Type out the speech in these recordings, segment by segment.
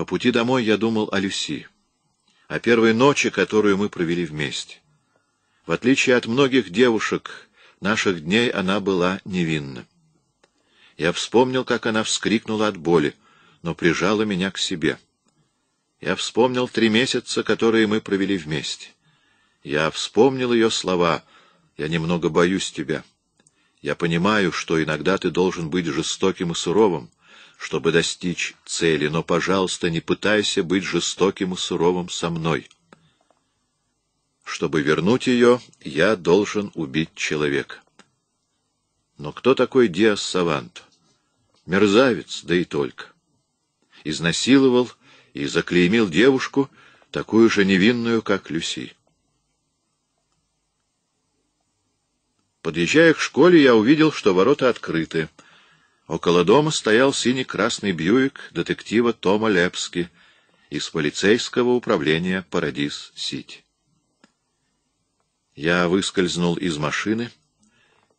По пути домой я думал о Люси, о первой ночи, которую мы провели вместе. В отличие от многих девушек наших дней, она была невинна. Я вспомнил, как она вскрикнула от боли, но прижала меня к себе. Я вспомнил три месяца, которые мы провели вместе. Я вспомнил ее слова «Я немного боюсь тебя». Я понимаю, что иногда ты должен быть жестоким и суровым, чтобы достичь цели, но, пожалуйста, не пытайся быть жестоким и суровым со мной. Чтобы вернуть ее, я должен убить человека. Но кто такой Диас Савант? Мерзавец, да и только. Изнасиловал и заклеймил девушку, такую же невинную, как Люси. Подъезжая к школе, я увидел, что ворота открыты — Около дома стоял синий-красный Бьюик детектива Тома Лепски из полицейского управления Парадис-Сити. Я выскользнул из машины.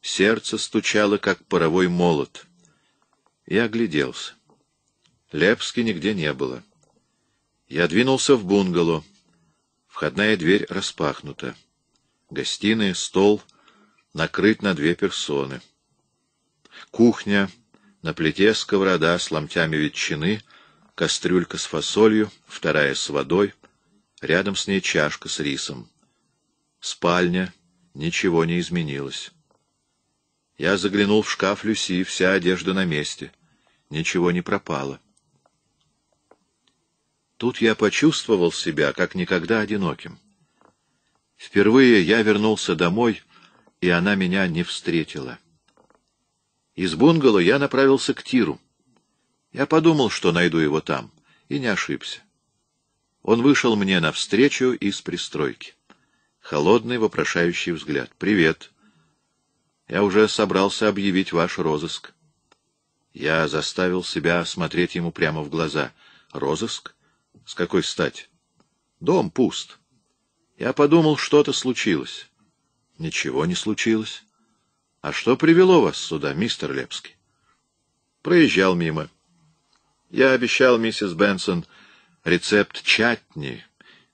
Сердце стучало, как паровой молот. Я огляделся. Лепски нигде не было. Я двинулся в бунгало. Входная дверь распахнута. Гостиная, стол накрыт на две персоны. Кухня на плите сковорода с ломтями ветчины, кастрюлька с фасолью, вторая с водой, рядом с ней чашка с рисом. Спальня, ничего не изменилось. Я заглянул в шкаф Люси, вся одежда на месте. Ничего не пропало. Тут я почувствовал себя как никогда одиноким. Впервые я вернулся домой, и она меня не встретила. Из бунгало я направился к Тиру. Я подумал, что найду его там, и не ошибся. Он вышел мне навстречу из пристройки. Холодный, вопрошающий взгляд. «Привет. Я уже собрался объявить ваш розыск». Я заставил себя смотреть ему прямо в глаза. «Розыск? С какой стати?» «Дом пуст. Я подумал, что-то случилось». «Ничего не случилось». — А что привело вас сюда, мистер Лепский? — Проезжал мимо. Я обещал миссис Бенсон рецепт чатни,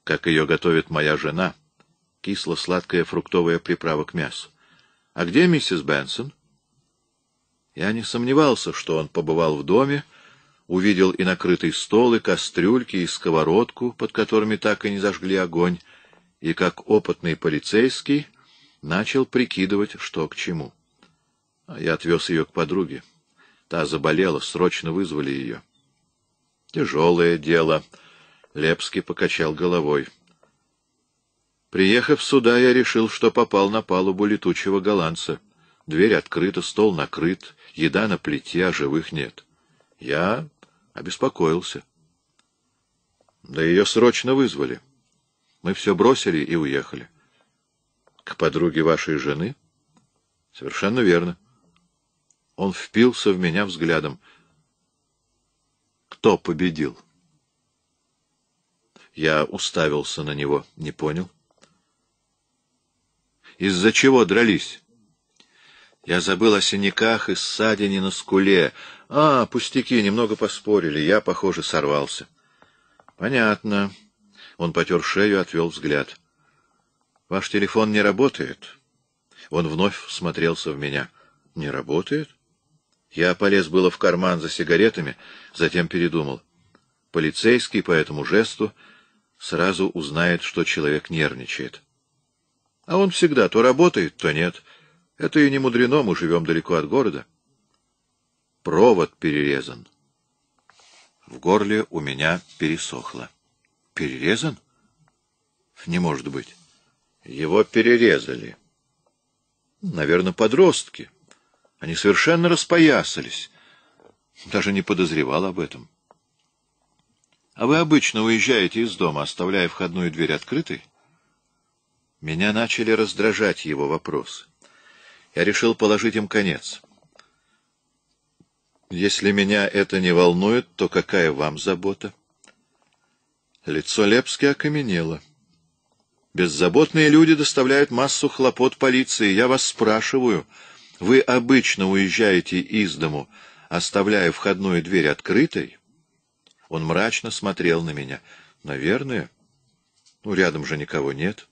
как ее готовит моя жена. Кисло-сладкая фруктовая приправа к мясу. — А где миссис Бенсон? Я не сомневался, что он побывал в доме, увидел и накрытый стол, и кастрюльки, и сковородку, под которыми так и не зажгли огонь, и, как опытный полицейский, начал прикидывать, что к чему. Я отвез ее к подруге. Та заболела, срочно вызвали ее. Тяжелое дело. Лепский покачал головой. Приехав сюда, я решил, что попал на палубу летучего голландца. Дверь открыта, стол накрыт, еда на плите, а живых нет. Я обеспокоился. Да ее срочно вызвали. Мы все бросили и уехали. К подруге вашей жены? Совершенно верно. — он впился в меня взглядом. «Кто победил?» Я уставился на него. Не понял. «Из-за чего дрались?» Я забыл о синяках и ссадине на скуле. А, пустяки, немного поспорили. Я, похоже, сорвался. Понятно. Он потер шею, отвел взгляд. Ваш телефон не работает? Он вновь смотрелся в меня. Не работает? Я полез было в карман за сигаретами, затем передумал. Полицейский по этому жесту сразу узнает, что человек нервничает. А он всегда то работает, то нет. Это и не мудрено, мы живем далеко от города. Провод перерезан. В горле у меня пересохло. Перерезан? Не может быть. Его перерезали. Наверное, подростки. — они совершенно распоясались. Даже не подозревал об этом. — А вы обычно уезжаете из дома, оставляя входную дверь открытой? Меня начали раздражать его вопросы. Я решил положить им конец. — Если меня это не волнует, то какая вам забота? Лицо Лепски окаменело. — Беззаботные люди доставляют массу хлопот полиции. Я вас спрашиваю вы обычно уезжаете из дому, оставляя входную дверь открытой? Он мрачно смотрел на меня. Наверное. Ну, рядом же никого нет.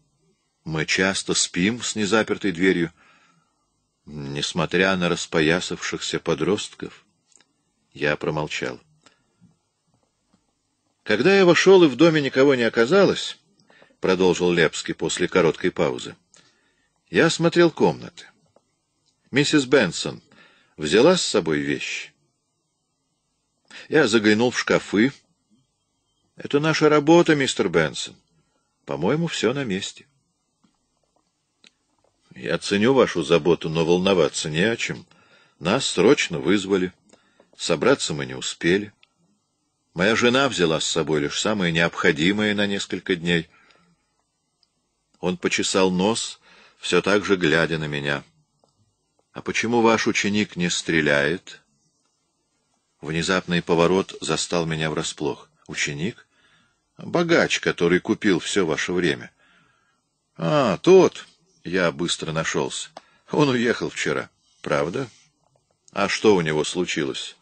Мы часто спим с незапертой дверью, несмотря на распоясавшихся подростков. Я промолчал. Когда я вошел, и в доме никого не оказалось, — продолжил Лепский после короткой паузы, — я осмотрел комнаты. Миссис Бенсон взяла с собой вещи? Я заглянул в шкафы. Это наша работа, мистер Бенсон. По-моему, все на месте. Я ценю вашу заботу, но волноваться не о чем. Нас срочно вызвали. Собраться мы не успели. Моя жена взяла с собой лишь самое необходимое на несколько дней. Он почесал нос, все так же глядя на меня. — «А почему ваш ученик не стреляет?» Внезапный поворот застал меня врасплох. «Ученик? Богач, который купил все ваше время». «А, тот!» — я быстро нашелся. «Он уехал вчера». «Правда? А что у него случилось?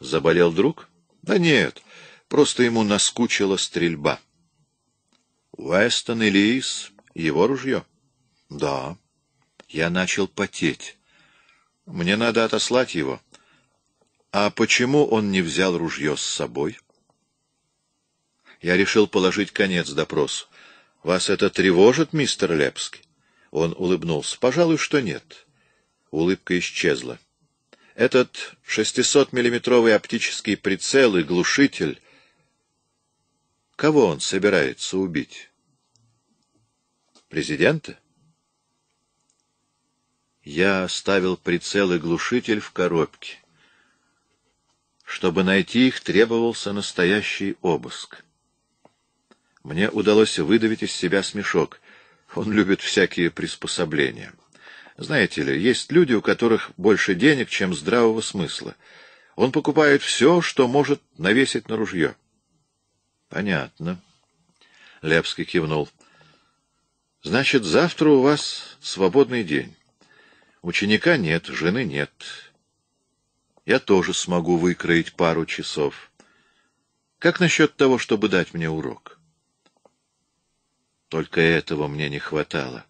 Заболел друг?» «Да нет, просто ему наскучила стрельба». «Уэстон Элиис, его ружье?» «Да». Я начал потеть. Мне надо отослать его. А почему он не взял ружье с собой? Я решил положить конец допросу. Вас это тревожит, мистер Лепский? Он улыбнулся. Пожалуй, что нет. Улыбка исчезла. Этот 600-миллиметровый оптический прицел и глушитель... Кого он собирается убить? Президента? Я оставил прицел и глушитель в коробке. Чтобы найти их, требовался настоящий обыск. Мне удалось выдавить из себя смешок. Он любит всякие приспособления. Знаете ли, есть люди, у которых больше денег, чем здравого смысла. Он покупает все, что может навесить на ружье. — Понятно. Лепский кивнул. — Значит, завтра у вас свободный день. Ученика нет, жены нет. Я тоже смогу выкроить пару часов. Как насчет того, чтобы дать мне урок? Только этого мне не хватало.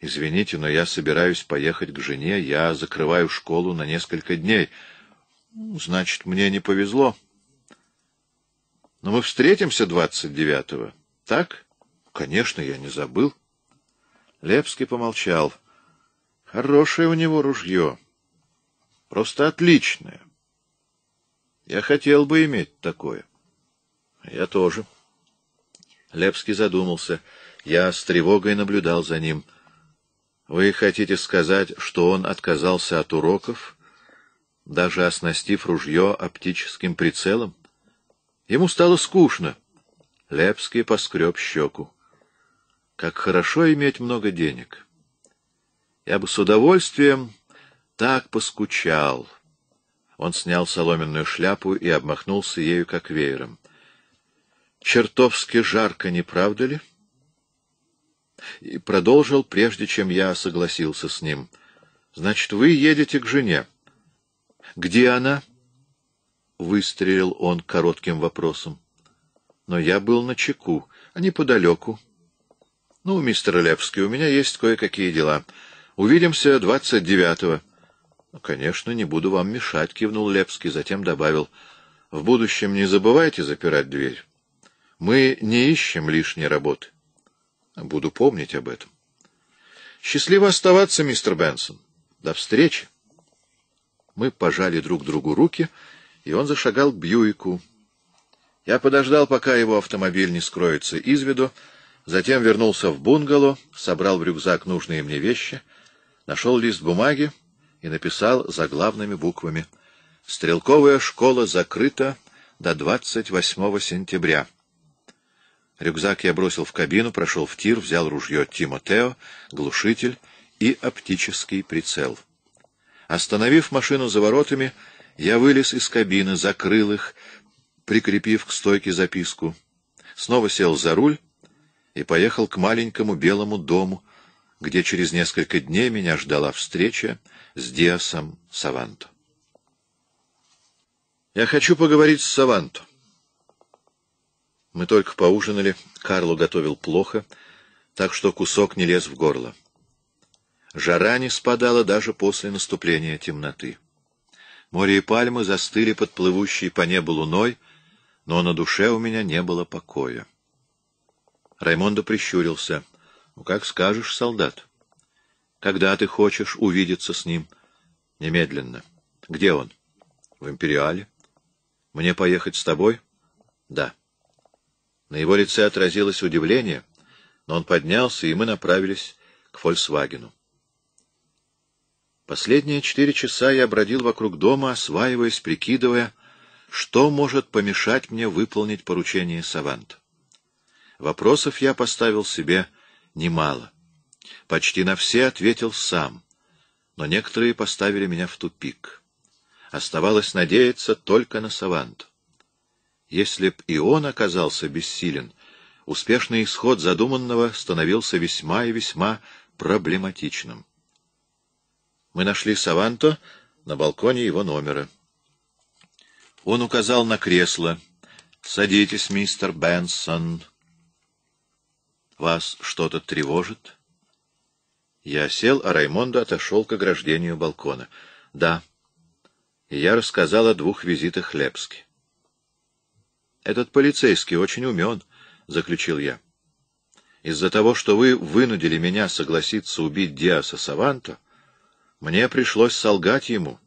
Извините, но я собираюсь поехать к жене, я закрываю школу на несколько дней. Значит, мне не повезло. Но мы встретимся двадцать девятого. так? Конечно, я не забыл. Лепский помолчал. — Хорошее у него ружье. Просто отличное. Я хотел бы иметь такое. Я тоже. Лепский задумался. Я с тревогой наблюдал за ним. Вы хотите сказать, что он отказался от уроков, даже оснастив ружье оптическим прицелом? Ему стало скучно. Лепский поскреб щеку. Как хорошо иметь много денег. — я бы с удовольствием так поскучал. Он снял соломенную шляпу и обмахнулся ею, как веером. Чертовски жарко, не правда ли? И продолжил, прежде чем я согласился с ним. Значит, вы едете к жене. Где она? Выстрелил он коротким вопросом. Но я был на чеку, а неподалеку. Ну, мистер Лепский, у меня есть кое-какие дела. — Увидимся двадцать девятого. «Ну, конечно, не буду вам мешать, — кивнул Лепский, затем добавил. — В будущем не забывайте запирать дверь. Мы не ищем лишней работы. Буду помнить об этом. — Счастливо оставаться, мистер Бенсон. До встречи. Мы пожали друг другу руки, и он зашагал к Бьюику. Я подождал, пока его автомобиль не скроется из виду, затем вернулся в бунгало, собрал в рюкзак нужные мне вещи — Нашел лист бумаги и написал заглавными буквами «Стрелковая школа закрыта до 28 сентября». Рюкзак я бросил в кабину, прошел в тир, взял ружье Тимотео, глушитель и оптический прицел. Остановив машину за воротами, я вылез из кабины, закрыл их, прикрепив к стойке записку. Снова сел за руль и поехал к маленькому белому дому, где через несколько дней меня ждала встреча с Диасом Саванто. «Я хочу поговорить с Саванто». Мы только поужинали, Карло готовил плохо, так что кусок не лез в горло. Жара не спадала даже после наступления темноты. Море и пальмы застыли под плывущей по небу луной, но на душе у меня не было покоя. Раймондо прищурился — ну, как скажешь, солдат. Когда ты хочешь увидеться с ним? Немедленно. Где он? В Империале. Мне поехать с тобой? Да. На его лице отразилось удивление, но он поднялся, и мы направились к «Фольксвагену». Последние четыре часа я бродил вокруг дома, осваиваясь, прикидывая, что может помешать мне выполнить поручение Савант. Вопросов я поставил себе — немало. Почти на все ответил сам, но некоторые поставили меня в тупик. Оставалось надеяться только на Саванту. Если б и он оказался бессилен, успешный исход задуманного становился весьма и весьма проблематичным. Мы нашли Саванто на балконе его номера. Он указал на кресло. «Садитесь, мистер Бенсон». Вас что-то тревожит? Я сел, а Раймондо отошел к ограждению балкона. Да. И я рассказал о двух визитах Лепски. Этот полицейский очень умен, — заключил я. Из-за того, что вы вынудили меня согласиться убить Диаса Саванто, мне пришлось солгать ему,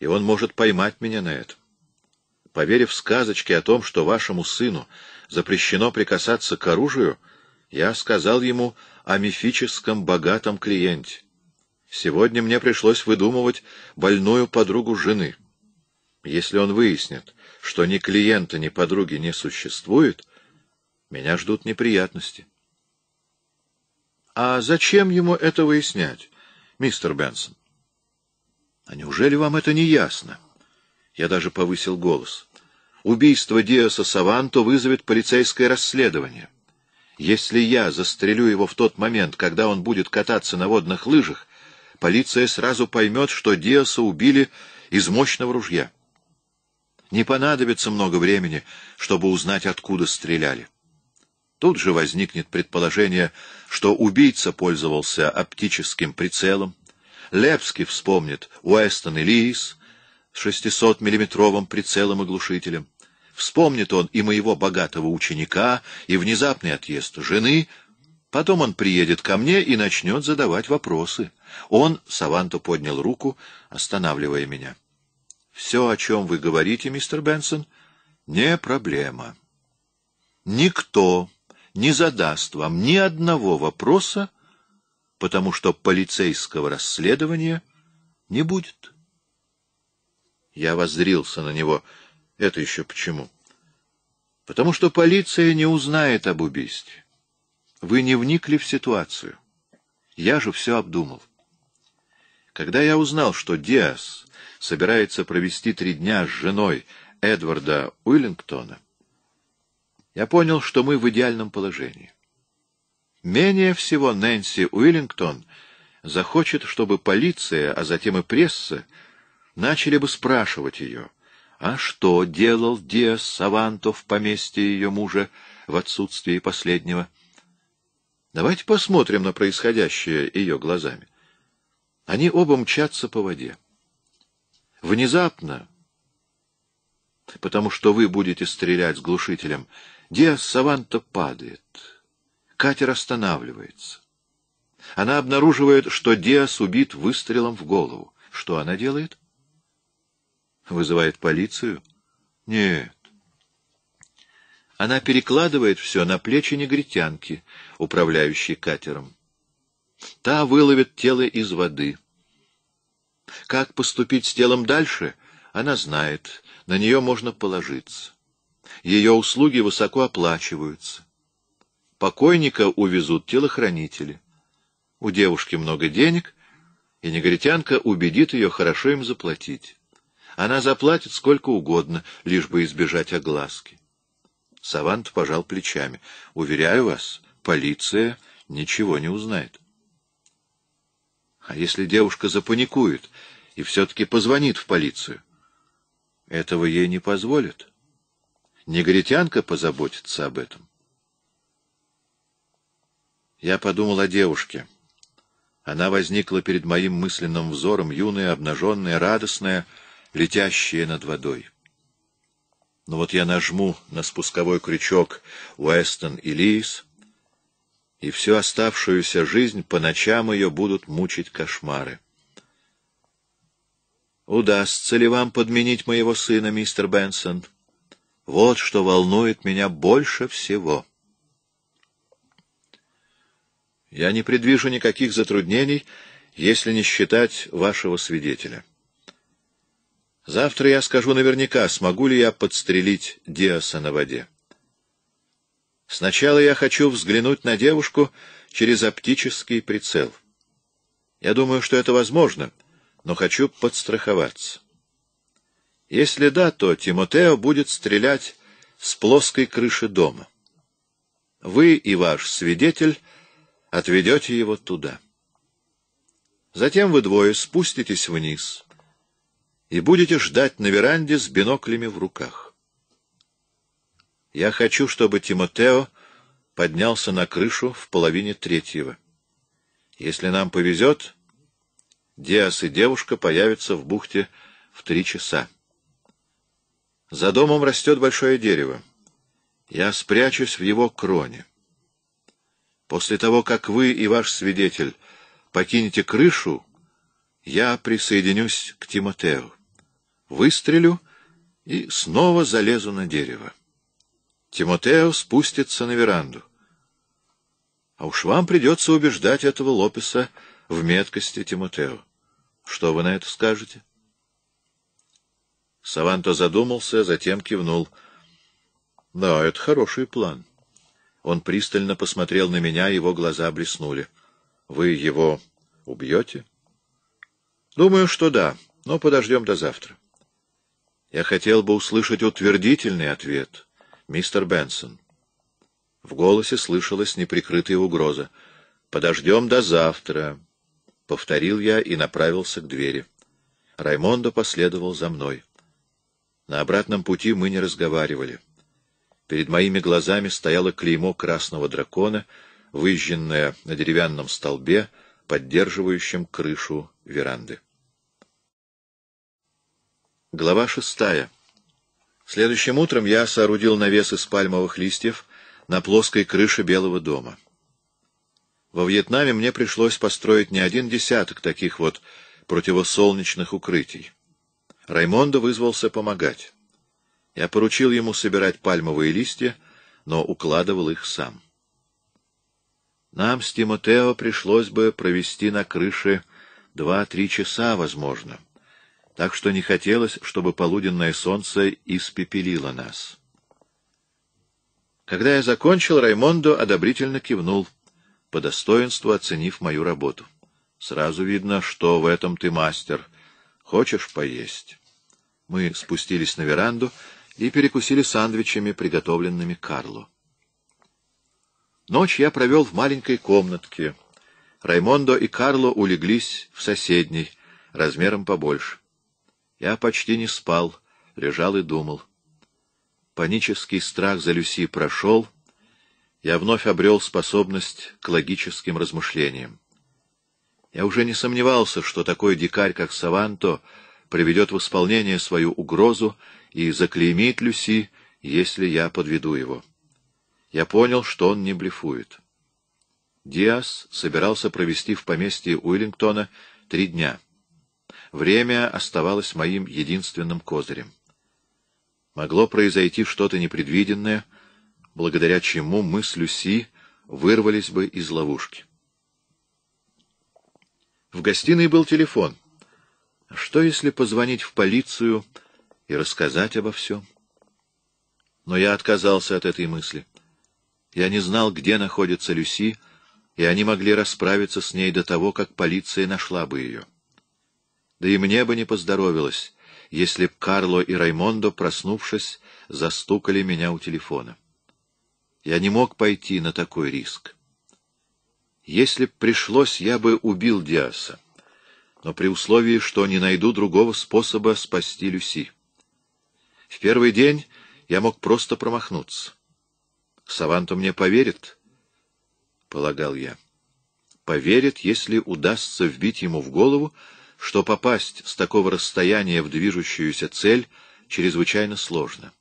и он может поймать меня на этом. Поверив сказочке о том, что вашему сыну запрещено прикасаться к оружию, — я сказал ему о мифическом богатом клиенте. Сегодня мне пришлось выдумывать больную подругу жены. Если он выяснит, что ни клиента, ни подруги не существует, меня ждут неприятности. А зачем ему это выяснять, мистер Бенсон? А неужели вам это не ясно? Я даже повысил голос. Убийство Диаса Саванто вызовет полицейское расследование. Если я застрелю его в тот момент, когда он будет кататься на водных лыжах, полиция сразу поймет, что Диаса убили из мощного ружья. Не понадобится много времени, чтобы узнать, откуда стреляли. Тут же возникнет предположение, что убийца пользовался оптическим прицелом. Лепский вспомнит Уэстон и Лиис с 600-миллиметровым прицелом и глушителем. Вспомнит он и моего богатого ученика, и внезапный отъезд жены. Потом он приедет ко мне и начнет задавать вопросы. Он, Саванто поднял руку, останавливая меня. «Все, о чем вы говорите, мистер Бенсон, не проблема. Никто не задаст вам ни одного вопроса, потому что полицейского расследования не будет». Я воззрился на него — это еще почему? Потому что полиция не узнает об убийстве. Вы не вникли в ситуацию. Я же все обдумал. Когда я узнал, что Диас собирается провести три дня с женой Эдварда Уиллингтона, я понял, что мы в идеальном положении. Менее всего Нэнси Уиллингтон захочет, чтобы полиция, а затем и пресса, начали бы спрашивать ее — а что делал Диас Саванто в поместье ее мужа в отсутствии последнего? Давайте посмотрим на происходящее ее глазами. Они оба мчатся по воде. Внезапно, потому что вы будете стрелять с глушителем, Диас Саванто падает. Катер останавливается. Она обнаруживает, что Диас убит выстрелом в голову. Что она делает? — Вызывает полицию? Нет. Она перекладывает все на плечи негритянки, управляющей катером. Та выловит тело из воды. Как поступить с телом дальше, она знает, на нее можно положиться. Ее услуги высоко оплачиваются. Покойника увезут телохранители. У девушки много денег, и негритянка убедит ее хорошо им заплатить. Она заплатит сколько угодно, лишь бы избежать огласки. Савант пожал плечами. «Уверяю вас, полиция ничего не узнает». «А если девушка запаникует и все-таки позвонит в полицию?» «Этого ей не позволят. Негритянка позаботится об этом». Я подумал о девушке. Она возникла перед моим мысленным взором, юная, обнаженная, радостная, — летящие над водой. Но вот я нажму на спусковой крючок Уэстон и Лис, и всю оставшуюся жизнь по ночам ее будут мучить кошмары. Удастся ли вам подменить моего сына, мистер Бенсон? Вот что волнует меня больше всего. Я не предвижу никаких затруднений, если не считать вашего свидетеля. Завтра я скажу наверняка, смогу ли я подстрелить Диаса на воде. Сначала я хочу взглянуть на девушку через оптический прицел. Я думаю, что это возможно, но хочу подстраховаться. Если да, то Тимотео будет стрелять с плоской крыши дома. Вы и ваш свидетель отведете его туда. Затем вы двое спуститесь вниз — и будете ждать на веранде с биноклями в руках. Я хочу, чтобы Тимотео поднялся на крышу в половине третьего. Если нам повезет, Диас и девушка появятся в бухте в три часа. За домом растет большое дерево. Я спрячусь в его кроне. После того, как вы и ваш свидетель покинете крышу, я присоединюсь к Тимотею выстрелю и снова залезу на дерево. Тимотео спустится на веранду. А уж вам придется убеждать этого Лопеса в меткости Тимотео. Что вы на это скажете? Саванто задумался, затем кивнул. — Да, это хороший план. Он пристально посмотрел на меня, его глаза блеснули. — Вы его убьете? — Думаю, что да, но подождем до завтра. Я хотел бы услышать утвердительный ответ, мистер Бенсон. В голосе слышалась неприкрытая угроза. «Подождем до завтра», — повторил я и направился к двери. Раймондо последовал за мной. На обратном пути мы не разговаривали. Перед моими глазами стояло клеймо красного дракона, выжженное на деревянном столбе, поддерживающем крышу веранды. Глава шестая. Следующим утром я соорудил навес из пальмовых листьев на плоской крыше Белого дома. Во Вьетнаме мне пришлось построить не один десяток таких вот противосолнечных укрытий. Раймондо вызвался помогать. Я поручил ему собирать пальмовые листья, но укладывал их сам. Нам с Тимотео пришлось бы провести на крыше два-три часа, возможно так что не хотелось, чтобы полуденное солнце испепелило нас. Когда я закончил, Раймондо одобрительно кивнул, по достоинству оценив мою работу. «Сразу видно, что в этом ты мастер. Хочешь поесть?» Мы спустились на веранду и перекусили сандвичами, приготовленными Карло. Ночь я провел в маленькой комнатке. Раймондо и Карло улеглись в соседней, размером побольше. Я почти не спал, лежал и думал. Панический страх за Люси прошел, я вновь обрел способность к логическим размышлениям. Я уже не сомневался, что такой дикарь, как Саванто, приведет в исполнение свою угрозу и заклеймит Люси, если я подведу его. Я понял, что он не блефует. Диас собирался провести в поместье Уиллингтона три дня — Время оставалось моим единственным козырем. Могло произойти что-то непредвиденное, благодаря чему мы с Люси вырвались бы из ловушки. В гостиной был телефон. Что, если позвонить в полицию и рассказать обо всем? Но я отказался от этой мысли. Я не знал, где находится Люси, и они могли расправиться с ней до того, как полиция нашла бы ее. Да и мне бы не поздоровилось, если б Карло и Раймондо, проснувшись, застукали меня у телефона. Я не мог пойти на такой риск. Если б пришлось, я бы убил Диаса, но при условии, что не найду другого способа спасти Люси. В первый день я мог просто промахнуться. Саванто мне поверит, — полагал я. Поверит, если удастся вбить ему в голову, что попасть с такого расстояния в движущуюся цель чрезвычайно сложно.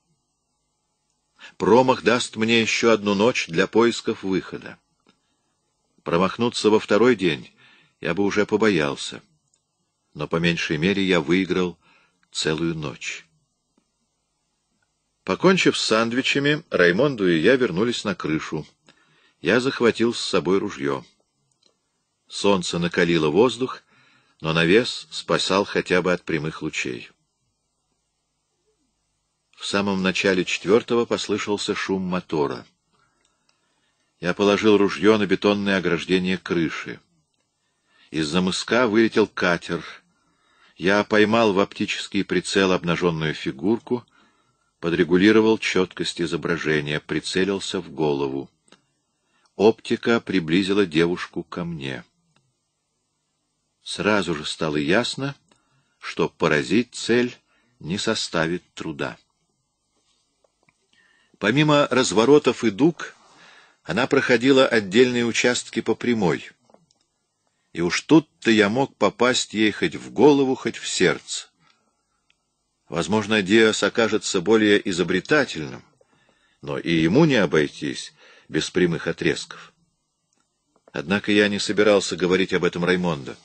Промах даст мне еще одну ночь для поисков выхода. Промахнуться во второй день я бы уже побоялся. Но по меньшей мере я выиграл целую ночь. Покончив с сандвичами, Раймонду и я вернулись на крышу. Я захватил с собой ружье. Солнце накалило воздух, но навес спасал хотя бы от прямых лучей. В самом начале четвертого послышался шум мотора. Я положил ружье на бетонное ограждение крыши. Из-за мыска вылетел катер. Я поймал в оптический прицел обнаженную фигурку, подрегулировал четкость изображения, прицелился в голову. Оптика приблизила девушку ко мне. Сразу же стало ясно, что поразить цель не составит труда. Помимо разворотов и дуг, она проходила отдельные участки по прямой. И уж тут-то я мог попасть ей хоть в голову, хоть в сердце. Возможно, Диас окажется более изобретательным, но и ему не обойтись без прямых отрезков. Однако я не собирался говорить об этом Раймондо.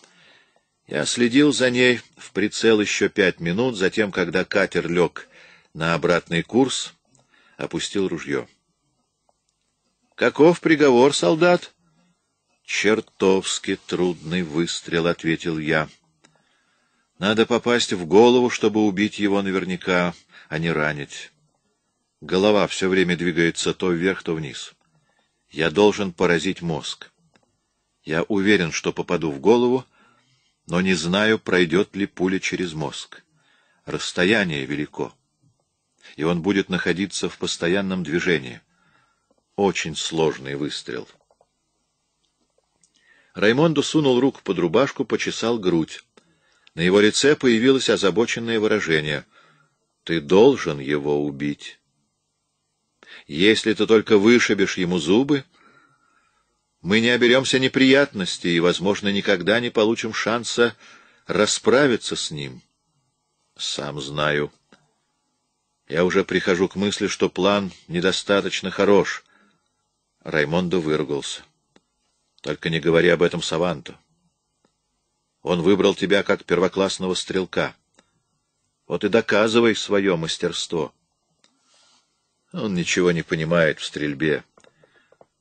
Я следил за ней в прицел еще пять минут, затем, когда катер лег на обратный курс, опустил ружье. «Каков приговор, солдат?» «Чертовски трудный выстрел», — ответил я. «Надо попасть в голову, чтобы убить его наверняка, а не ранить. Голова все время двигается то вверх, то вниз. Я должен поразить мозг. Я уверен, что попаду в голову, — но не знаю, пройдет ли пуля через мозг. Расстояние велико, и он будет находиться в постоянном движении. Очень сложный выстрел. Раймонду сунул руку под рубашку, почесал грудь. На его лице появилось озабоченное выражение. «Ты должен его убить. Если ты только вышибешь ему зубы, мы не оберемся неприятностей и, возможно, никогда не получим шанса расправиться с ним. Сам знаю. Я уже прихожу к мысли, что план недостаточно хорош. Раймондо выругался. Только не говори об этом Саванту. Он выбрал тебя как первоклассного стрелка. Вот и доказывай свое мастерство. Он ничего не понимает в стрельбе. —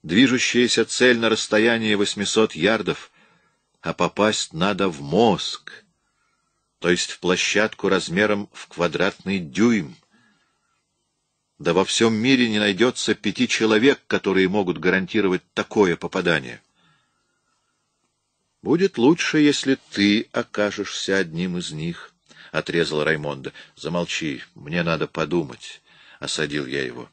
движущаяся цель на расстоянии 800 ярдов, а попасть надо в мозг, то есть в площадку размером в квадратный дюйм. Да во всем мире не найдется пяти человек, которые могут гарантировать такое попадание. «Будет лучше, если ты окажешься одним из них», — отрезал Раймонда. «Замолчи, мне надо подумать», — осадил я его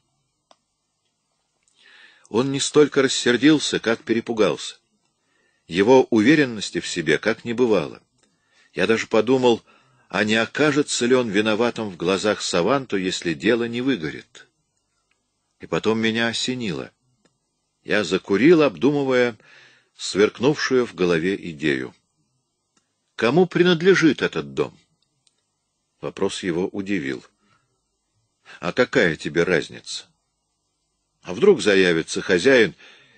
он не столько рассердился, как перепугался. Его уверенности в себе как не бывало. Я даже подумал, а не окажется ли он виноватым в глазах Саванту, если дело не выгорит. И потом меня осенило. Я закурил, обдумывая сверкнувшую в голове идею. Кому принадлежит этот дом? Вопрос его удивил. — А какая тебе разница? — а вдруг заявится хозяин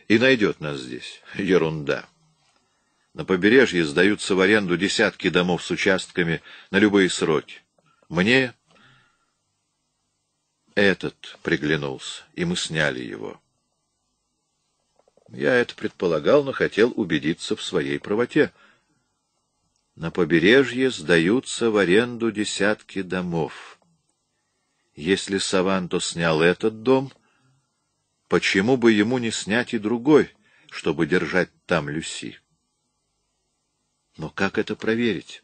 и найдет нас здесь? Ерунда. На побережье сдаются в аренду десятки домов с участками на любые сроки. Мне этот приглянулся, и мы сняли его. Я это предполагал, но хотел убедиться в своей правоте. На побережье сдаются в аренду десятки домов. Если Саванто снял этот дом, почему бы ему не снять и другой, чтобы держать там Люси? Но как это проверить?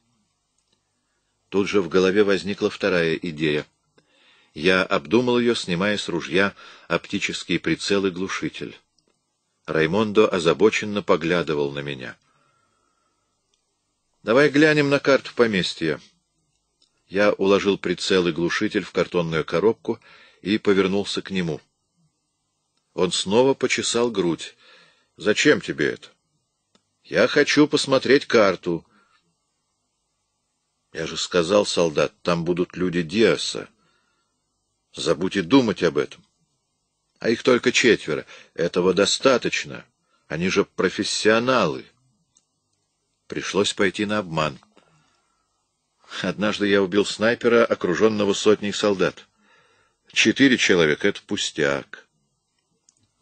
Тут же в голове возникла вторая идея. Я обдумал ее, снимая с ружья оптический прицел и глушитель. Раймондо озабоченно поглядывал на меня. «Давай глянем на карту поместья». Я уложил прицел и глушитель в картонную коробку и повернулся к нему. Он снова почесал грудь. — Зачем тебе это? — Я хочу посмотреть карту. — Я же сказал, солдат, там будут люди Диаса. Забудь и думать об этом. А их только четверо. Этого достаточно. Они же профессионалы. Пришлось пойти на обман. Однажды я убил снайпера, окруженного сотней солдат. Четыре человека — это пустяк.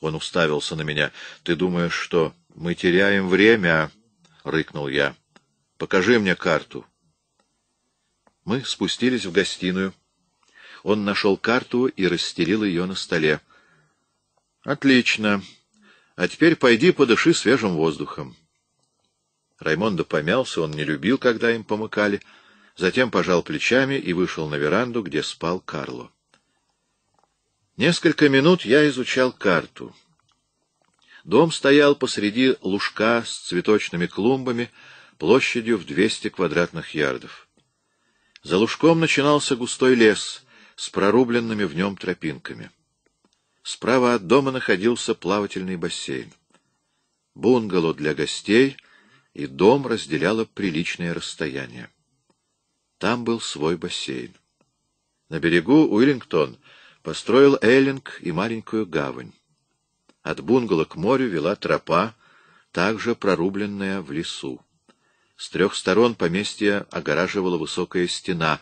Он уставился на меня. «Ты думаешь, что мы теряем время?» а? — рыкнул я. «Покажи мне карту». Мы спустились в гостиную. Он нашел карту и расстелил ее на столе. «Отлично. А теперь пойди подыши свежим воздухом». Раймондо помялся, он не любил, когда им помыкали, затем пожал плечами и вышел на веранду, где спал Карло. Несколько минут я изучал карту. Дом стоял посреди лужка с цветочными клумбами, площадью в 200 квадратных ярдов. За лужком начинался густой лес с прорубленными в нем тропинками. Справа от дома находился плавательный бассейн. Бунгало для гостей и дом разделяло приличное расстояние. Там был свой бассейн. На берегу Уиллингтон — построил эллинг и маленькую гавань. От бунгало к морю вела тропа, также прорубленная в лесу. С трех сторон поместье огораживала высокая стена,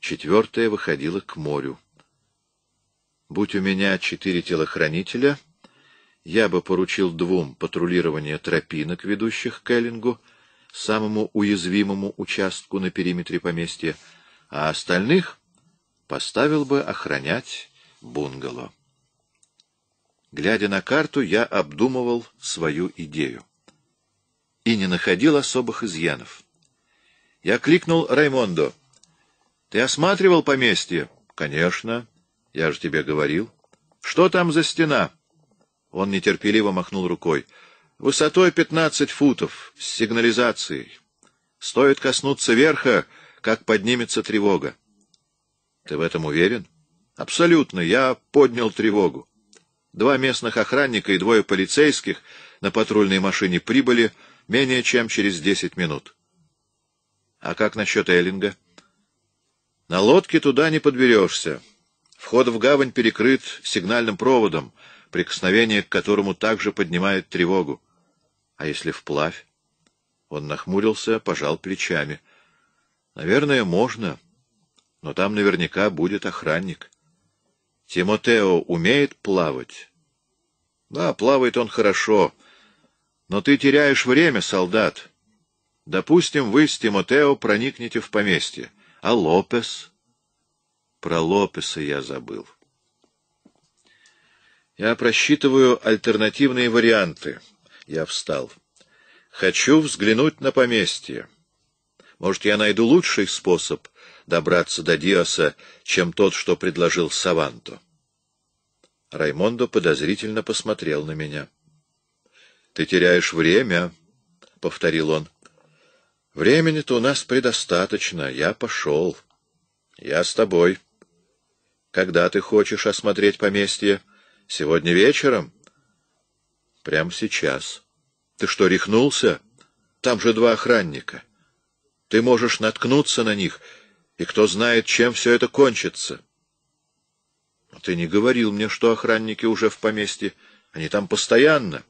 четвертая выходила к морю. Будь у меня четыре телохранителя, я бы поручил двум патрулирование тропинок, ведущих к Эллингу, самому уязвимому участку на периметре поместья, а остальных поставил бы охранять бунгало. Глядя на карту, я обдумывал свою идею. И не находил особых изъянов. Я кликнул Раймондо. «Ты осматривал поместье?» «Конечно. Я же тебе говорил». «Что там за стена?» Он нетерпеливо махнул рукой. «Высотой пятнадцать футов, с сигнализацией. Стоит коснуться верха, как поднимется тревога». «Ты в этом уверен?» Абсолютно. Я поднял тревогу. Два местных охранника и двое полицейских на патрульной машине прибыли менее чем через десять минут. А как насчет Эллинга? На лодке туда не подберешься. Вход в гавань перекрыт сигнальным проводом, прикосновение к которому также поднимает тревогу. А если вплавь? Он нахмурился, пожал плечами. Наверное, можно, но там наверняка будет охранник. Тимотео умеет плавать? Да, плавает он хорошо. Но ты теряешь время, солдат. Допустим, вы с Тимотео проникнете в поместье. А Лопес? Про Лопеса я забыл. Я просчитываю альтернативные варианты. Я встал. Хочу взглянуть на поместье. Может, я найду лучший способ добраться до Диоса, чем тот, что предложил Саванту. Раймондо подозрительно посмотрел на меня. — Ты теряешь время, — повторил он. — Времени-то у нас предостаточно. Я пошел. — Я с тобой. — Когда ты хочешь осмотреть поместье? — Сегодня вечером. — Прямо сейчас. — Ты что, рехнулся? Там же два охранника. Ты можешь наткнуться на них и кто знает, чем все это кончится. — Ты не говорил мне, что охранники уже в поместье. Они там постоянно.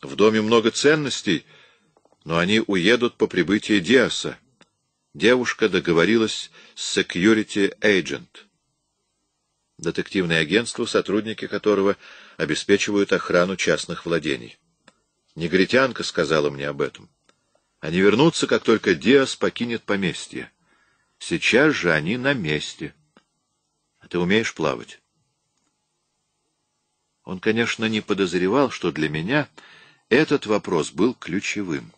В доме много ценностей, но они уедут по прибытии Диаса. Девушка договорилась с security agent. Детективное агентство, сотрудники которого обеспечивают охрану частных владений. Негритянка сказала мне об этом. Они вернутся, как только Диас покинет поместье. Сейчас же они на месте. А ты умеешь плавать? Он, конечно, не подозревал, что для меня этот вопрос был ключевым.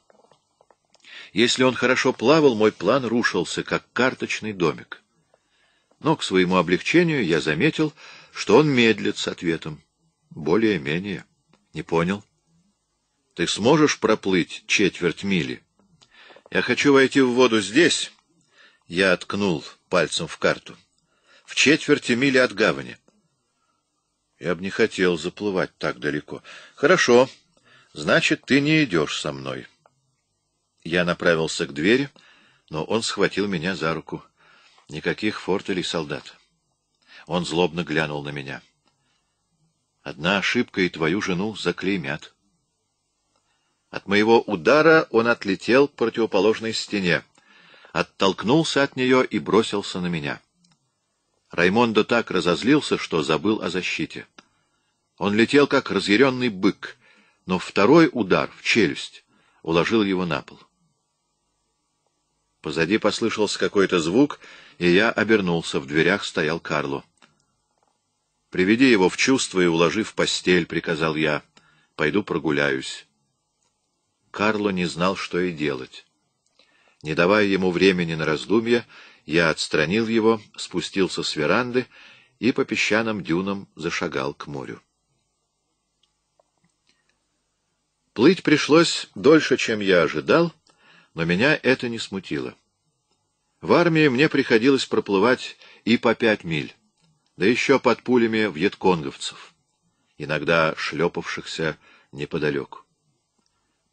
Если он хорошо плавал, мой план рушился, как карточный домик. Но к своему облегчению я заметил, что он медлит с ответом. Более-менее. Не понял. Ты сможешь проплыть четверть мили? Я хочу войти в воду здесь я ткнул пальцем в карту. В четверти мили от гавани. Я бы не хотел заплывать так далеко. Хорошо. Значит, ты не идешь со мной. Я направился к двери, но он схватил меня за руку. Никаких фортелей солдат. Он злобно глянул на меня. Одна ошибка, и твою жену заклеймят. От моего удара он отлетел к противоположной стене оттолкнулся от нее и бросился на меня. Раймондо так разозлился, что забыл о защите. Он летел, как разъяренный бык, но второй удар в челюсть уложил его на пол. Позади послышался какой-то звук, и я обернулся. В дверях стоял Карло. — Приведи его в чувство и уложи в постель, — приказал я. — Пойду прогуляюсь. Карло не знал, что и делать. Не давая ему времени на раздумья, я отстранил его, спустился с веранды и по песчаным дюнам зашагал к морю. Плыть пришлось дольше, чем я ожидал, но меня это не смутило. В армии мне приходилось проплывать и по пять миль, да еще под пулями вьетконговцев, иногда шлепавшихся неподалеку.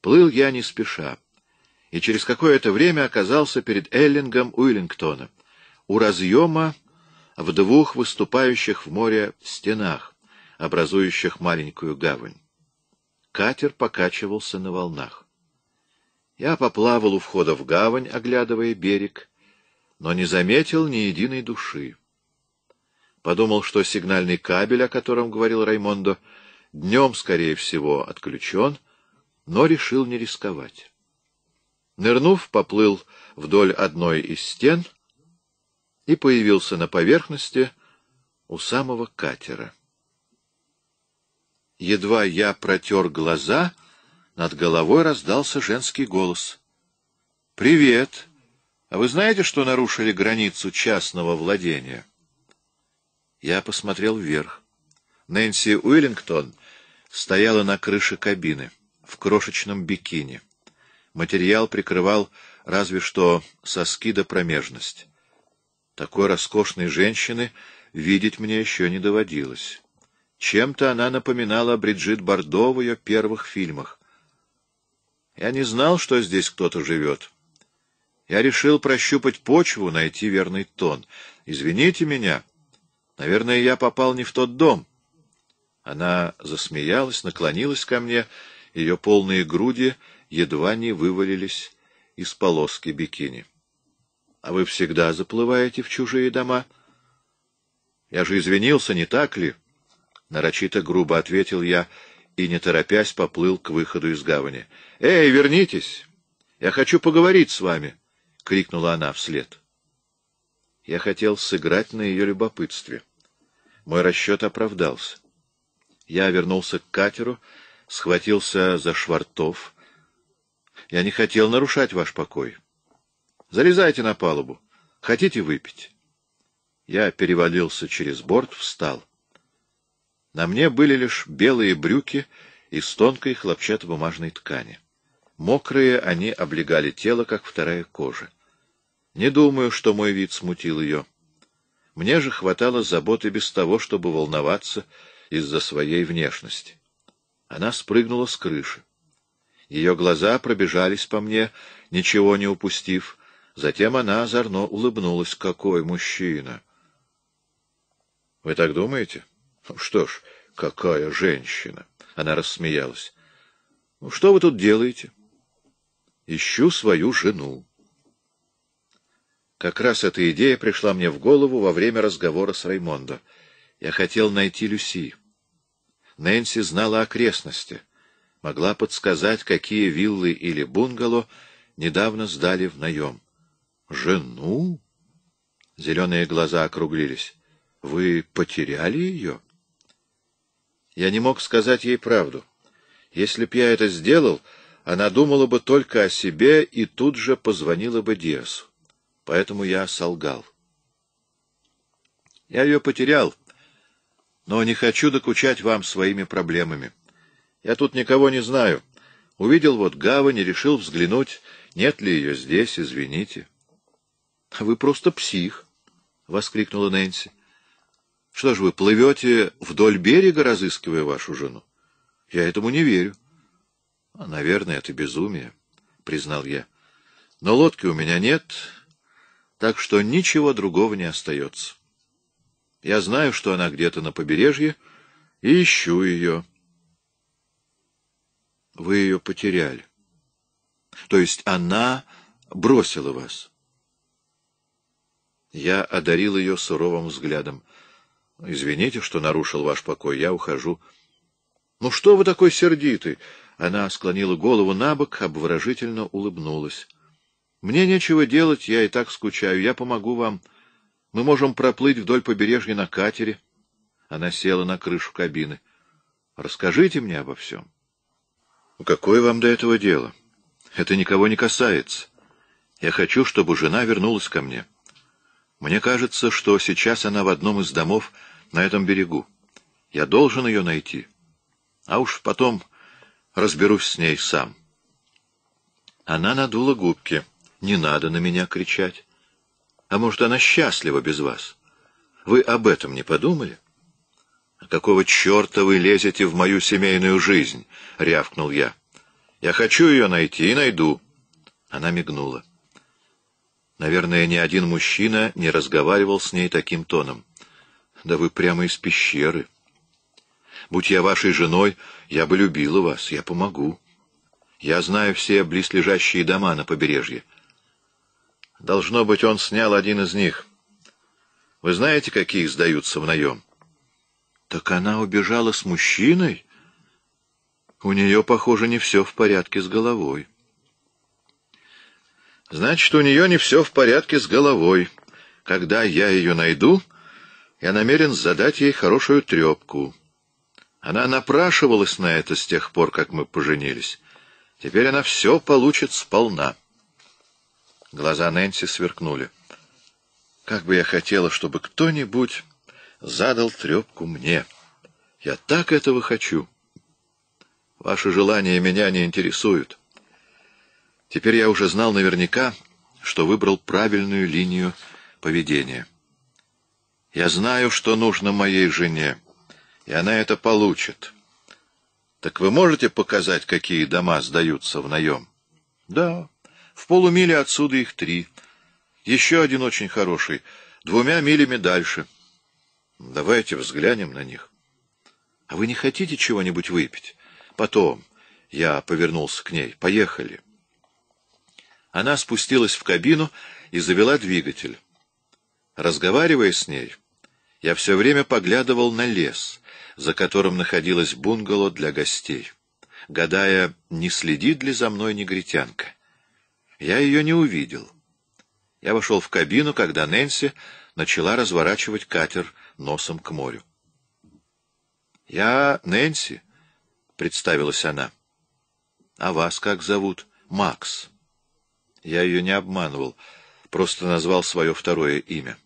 Плыл я не спеша и через какое-то время оказался перед Эллингом Уиллингтона, у разъема в двух выступающих в море стенах, образующих маленькую гавань. Катер покачивался на волнах. Я поплавал у входа в гавань, оглядывая берег, но не заметил ни единой души. Подумал, что сигнальный кабель, о котором говорил Раймондо, днем, скорее всего, отключен, но решил не рисковать. Нырнув, поплыл вдоль одной из стен и появился на поверхности у самого катера. Едва я протер глаза, над головой раздался женский голос. — Привет! А вы знаете, что нарушили границу частного владения? Я посмотрел вверх. Нэнси Уиллингтон стояла на крыше кабины в крошечном бикини. Материал прикрывал разве что соски да промежность. Такой роскошной женщины видеть мне еще не доводилось. Чем-то она напоминала Бриджит Бардо в ее первых фильмах. Я не знал, что здесь кто-то живет. Я решил прощупать почву, найти верный тон. «Извините меня. Наверное, я попал не в тот дом». Она засмеялась, наклонилась ко мне, ее полные груди — едва не вывалились из полоски бикини. — А вы всегда заплываете в чужие дома? — Я же извинился, не так ли? — нарочито грубо ответил я и, не торопясь, поплыл к выходу из гавани. — Эй, вернитесь! Я хочу поговорить с вами! — крикнула она вслед. Я хотел сыграть на ее любопытстве. Мой расчет оправдался. Я вернулся к катеру, схватился за швартов — я не хотел нарушать ваш покой. Залезайте на палубу. Хотите выпить? Я перевалился через борт, встал. На мне были лишь белые брюки из тонкой хлопчатобумажной ткани. Мокрые они облегали тело, как вторая кожа. Не думаю, что мой вид смутил ее. Мне же хватало заботы без того, чтобы волноваться из-за своей внешности. Она спрыгнула с крыши. Ее глаза пробежались по мне, ничего не упустив. Затем она озорно улыбнулась. «Какой мужчина!» «Вы так думаете?» «Что ж, какая женщина!» Она рассмеялась. «Ну, что вы тут делаете?» «Ищу свою жену». Как раз эта идея пришла мне в голову во время разговора с Раймондо. Я хотел найти Люси. Нэнси знала окрестности — могла подсказать, какие виллы или бунгало недавно сдали в наем. «Жену?» Зеленые глаза округлились. «Вы потеряли ее?» Я не мог сказать ей правду. Если б я это сделал, она думала бы только о себе и тут же позвонила бы Диасу. Поэтому я солгал. Я ее потерял, но не хочу докучать вам своими проблемами. Я тут никого не знаю. Увидел вот гавань и решил взглянуть, нет ли ее здесь, извините. — Вы просто псих! — воскликнула Нэнси. — Что ж вы, плывете вдоль берега, разыскивая вашу жену? — Я этому не верю. — а, Наверное, это безумие, — признал я. — Но лодки у меня нет, так что ничего другого не остается. Я знаю, что она где-то на побережье, и ищу ее. — вы ее потеряли. То есть она бросила вас. Я одарил ее суровым взглядом. «Извините, что нарушил ваш покой, я ухожу». «Ну что вы такой сердитый?» Она склонила голову на бок, обворожительно улыбнулась. «Мне нечего делать, я и так скучаю. Я помогу вам. Мы можем проплыть вдоль побережья на катере». Она села на крышу кабины. «Расскажите мне обо всем». Какое вам до этого дело? Это никого не касается. Я хочу, чтобы жена вернулась ко мне. Мне кажется, что сейчас она в одном из домов на этом берегу. Я должен ее найти. А уж потом разберусь с ней сам. Она надула губки. Не надо на меня кричать. А может, она счастлива без вас? Вы об этом не подумали?» какого черта вы лезете в мою семейную жизнь?» — рявкнул я. «Я хочу ее найти и найду». Она мигнула. Наверное, ни один мужчина не разговаривал с ней таким тоном. «Да вы прямо из пещеры. Будь я вашей женой, я бы любила вас, я помогу. Я знаю все близлежащие дома на побережье. Должно быть, он снял один из них. Вы знаете, какие сдаются в наем?» Так она убежала с мужчиной? У нее, похоже, не все в порядке с головой. Значит, у нее не все в порядке с головой. Когда я ее найду, я намерен задать ей хорошую трепку. Она напрашивалась на это с тех пор, как мы поженились. Теперь она все получит сполна. Глаза Нэнси сверкнули. Как бы я хотела, чтобы кто-нибудь задал трепку мне. Я так этого хочу. Ваши желания меня не интересуют. Теперь я уже знал наверняка, что выбрал правильную линию поведения. Я знаю, что нужно моей жене, и она это получит. Так вы можете показать, какие дома сдаются в наем? Да, в полумиле отсюда их три. Еще один очень хороший, двумя милями дальше — Давайте взглянем на них. — А вы не хотите чего-нибудь выпить? — Потом. Я повернулся к ней. — Поехали. Она спустилась в кабину и завела двигатель. Разговаривая с ней, я все время поглядывал на лес, за которым находилось бунгало для гостей, гадая, не следит ли за мной негритянка. Я ее не увидел. Я вошел в кабину, когда Нэнси начала разворачивать катер — носом к морю. «Я Нэнси», — представилась она. «А вас как зовут?» «Макс». Я ее не обманывал, просто назвал свое второе имя.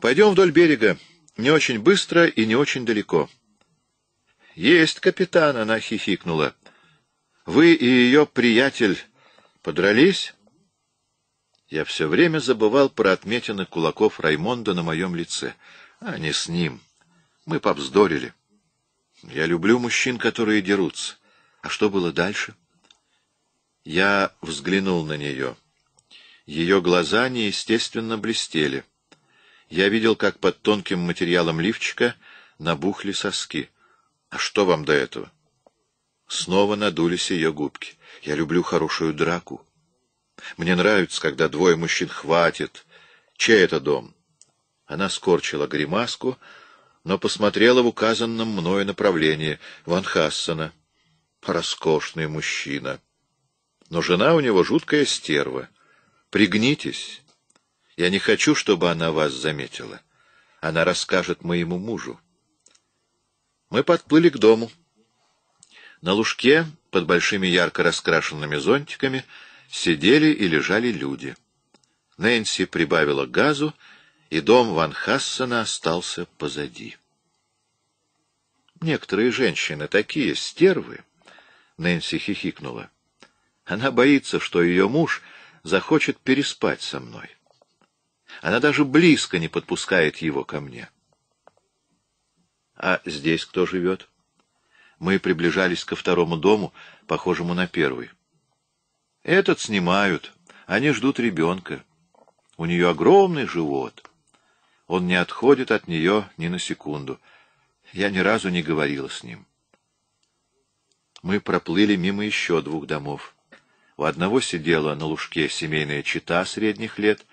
«Пойдем вдоль берега, не очень быстро и не очень далеко». «Есть капитан», — она хихикнула. «Вы и ее приятель подрались?» Я все время забывал про отметины кулаков Раймонда на моем лице. А не с ним. Мы повздорили. Я люблю мужчин, которые дерутся. А что было дальше? Я взглянул на нее. Ее глаза неестественно блестели. Я видел, как под тонким материалом лифчика набухли соски. А что вам до этого? Снова надулись ее губки. Я люблю хорошую драку. Мне нравится, когда двое мужчин хватит. Чей это дом? Она скорчила гримаску, но посмотрела в указанном мною направлении Ван Хассена. Роскошный мужчина. Но жена у него жуткая стерва. Пригнитесь. Я не хочу, чтобы она вас заметила. Она расскажет моему мужу. Мы подплыли к дому. На лужке, под большими ярко раскрашенными зонтиками, сидели и лежали люди. Нэнси прибавила газу, и дом Ван Хассена остался позади. «Некоторые женщины такие стервы!» — Нэнси хихикнула. «Она боится, что ее муж захочет переспать со мной. Она даже близко не подпускает его ко мне». «А здесь кто живет?» Мы приближались ко второму дому, похожему на первый. Этот снимают. Они ждут ребенка. У нее огромный живот. Он не отходит от нее ни на секунду. Я ни разу не говорила с ним. Мы проплыли мимо еще двух домов. У одного сидела на лужке семейная чита средних лет,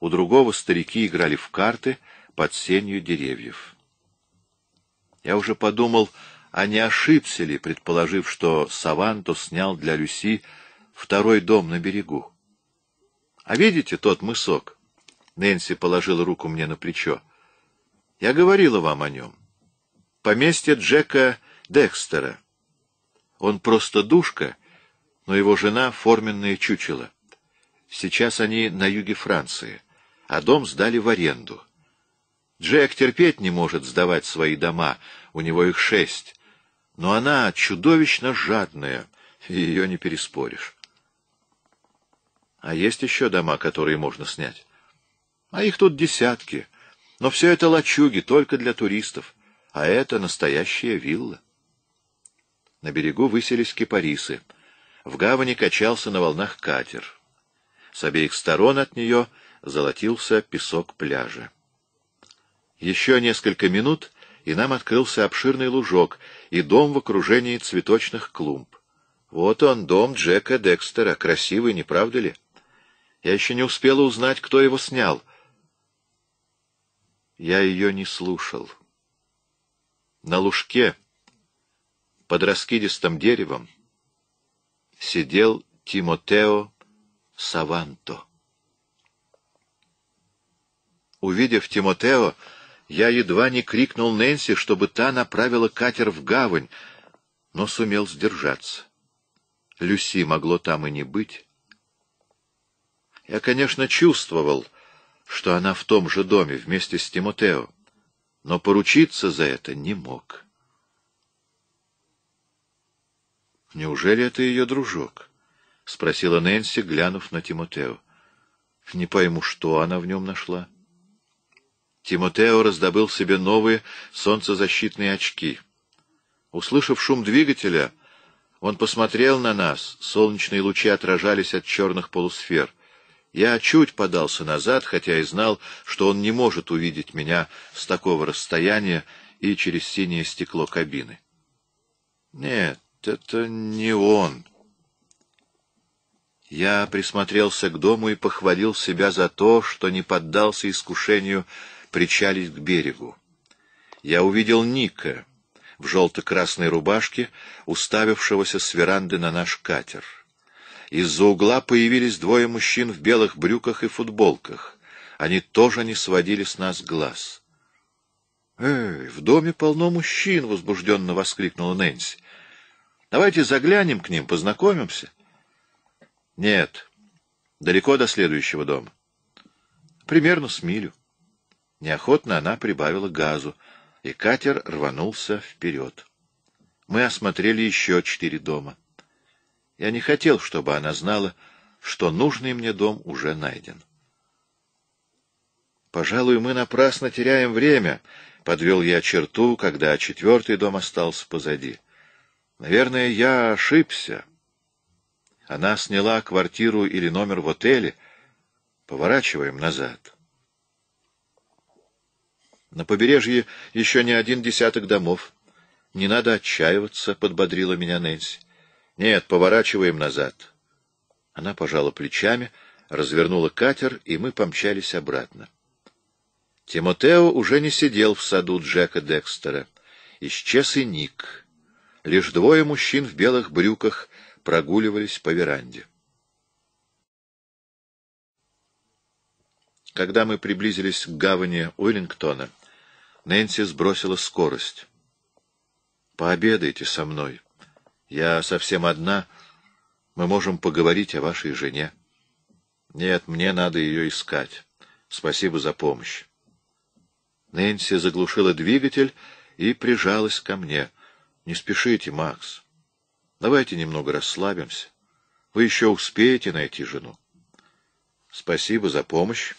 у другого старики играли в карты под сенью деревьев. Я уже подумал, а не ошибся ли, предположив, что Саванто снял для Люси второй дом на берегу. А видите тот мысок? Нэнси положила руку мне на плечо. Я говорила вам о нем. Поместье Джека Декстера. Он просто душка, но его жена — форменное чучело. Сейчас они на юге Франции, а дом сдали в аренду. Джек терпеть не может сдавать свои дома, у него их шесть. Но она чудовищно жадная, и ее не переспоришь. А есть еще дома, которые можно снять. А их тут десятки. Но все это лачуги, только для туристов. А это настоящая вилла. На берегу высились кипарисы. В гавани качался на волнах катер. С обеих сторон от нее золотился песок пляжа. Еще несколько минут, и нам открылся обширный лужок и дом в окружении цветочных клумб. Вот он, дом Джека Декстера, красивый, не правда ли? Я еще не успела узнать, кто его снял. Я ее не слушал. На лужке, под раскидистым деревом, сидел Тимотео Саванто. Увидев Тимотео, я едва не крикнул Нэнси, чтобы та направила катер в гавань, но сумел сдержаться. Люси могло там и не быть. Я, конечно, чувствовал, что она в том же доме вместе с Тимотео, но поручиться за это не мог. «Неужели это ее дружок?» — спросила Нэнси, глянув на Тимотео. «Не пойму, что она в нем нашла». Тимотео раздобыл себе новые солнцезащитные очки. Услышав шум двигателя, он посмотрел на нас, солнечные лучи отражались от черных полусфер. Я чуть подался назад, хотя и знал, что он не может увидеть меня с такого расстояния и через синее стекло кабины. Нет, это не он. Я присмотрелся к дому и похвалил себя за то, что не поддался искушению причалить к берегу. Я увидел Ника в желто-красной рубашке, уставившегося с веранды на наш катер. Из-за угла появились двое мужчин в белых брюках и футболках. Они тоже не сводили с нас глаз. «Эй, в доме полно мужчин!» — возбужденно воскликнула Нэнси. «Давайте заглянем к ним, познакомимся». «Нет, далеко до следующего дома. Примерно с милю». Неохотно она прибавила газу, и катер рванулся вперед. Мы осмотрели еще четыре дома. Я не хотел, чтобы она знала, что нужный мне дом уже найден. «Пожалуй, мы напрасно теряем время», — подвел я черту, когда четвертый дом остался позади. «Наверное, я ошибся». Она сняла квартиру или номер в отеле. Поворачиваем назад. На побережье еще не один десяток домов. Не надо отчаиваться, — подбодрила меня Нэнси. Нет, поворачиваем назад. Она пожала плечами, развернула катер, и мы помчались обратно. Тимотео уже не сидел в саду Джека Декстера. Исчез и Ник. Лишь двое мужчин в белых брюках прогуливались по веранде. Когда мы приблизились к гавани Уиллингтона, Нэнси сбросила скорость. «Пообедайте со мной», я совсем одна. Мы можем поговорить о вашей жене. Нет, мне надо ее искать. Спасибо за помощь. Нэнси заглушила двигатель и прижалась ко мне. Не спешите, Макс. Давайте немного расслабимся. Вы еще успеете найти жену. Спасибо за помощь.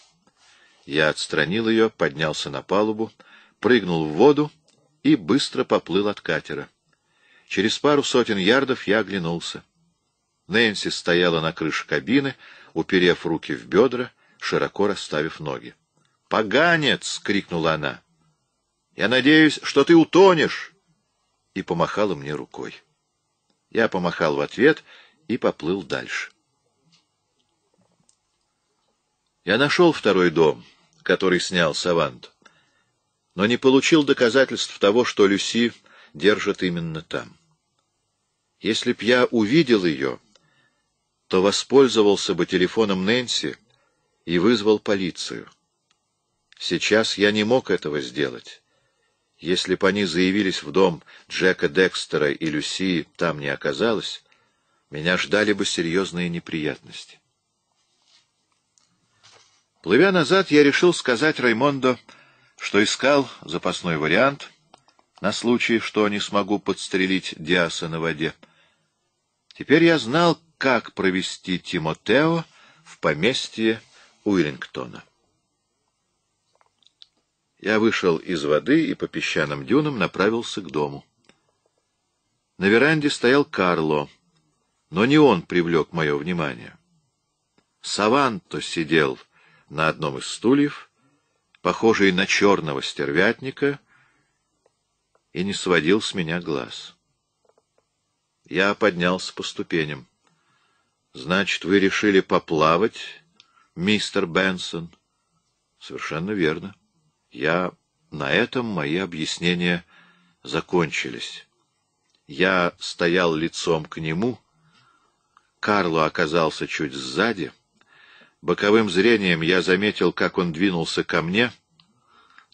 Я отстранил ее, поднялся на палубу, прыгнул в воду и быстро поплыл от катера. Через пару сотен ярдов я оглянулся. Нэнси стояла на крыше кабины, уперев руки в бедра, широко расставив ноги. «Поганец!» — крикнула она. «Я надеюсь, что ты утонешь!» И помахала мне рукой. Я помахал в ответ и поплыл дальше. Я нашел второй дом, который снял Савант, но не получил доказательств того, что Люси держит именно там. Если б я увидел ее, то воспользовался бы телефоном Нэнси и вызвал полицию. Сейчас я не мог этого сделать. Если бы они заявились в дом Джека Декстера и Люсии там не оказалось, меня ждали бы серьезные неприятности. Плывя назад, я решил сказать Раймондо, что искал запасной вариант на случай, что не смогу подстрелить Диаса на воде. Теперь я знал, как провести Тимотео в поместье Уиллингтона. Я вышел из воды и по песчаным дюнам направился к дому. На веранде стоял Карло, но не он привлек мое внимание. Саванто сидел на одном из стульев, похожий на черного стервятника, и не сводил с меня глаз. Я поднялся по ступеням. — Значит, вы решили поплавать, мистер Бенсон? — Совершенно верно. Я... На этом мои объяснения закончились. Я стоял лицом к нему. Карло оказался чуть сзади. Боковым зрением я заметил, как он двинулся ко мне,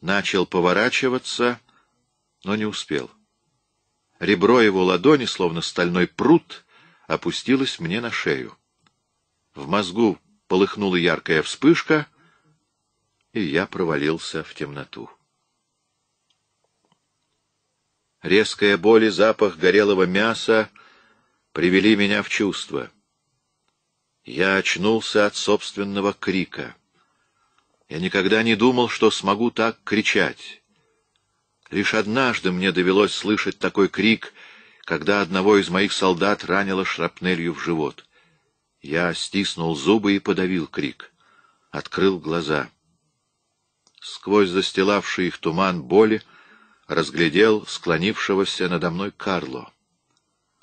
начал поворачиваться, но не успел. Ребро его ладони, словно стальной пруд, опустилось мне на шею. В мозгу полыхнула яркая вспышка, и я провалился в темноту. Резкая боль и запах горелого мяса привели меня в чувство. Я очнулся от собственного крика. Я никогда не думал, что смогу так кричать. Лишь однажды мне довелось слышать такой крик, когда одного из моих солдат ранило шрапнелью в живот. Я стиснул зубы и подавил крик. Открыл глаза. Сквозь застилавший их туман боли разглядел склонившегося надо мной Карло.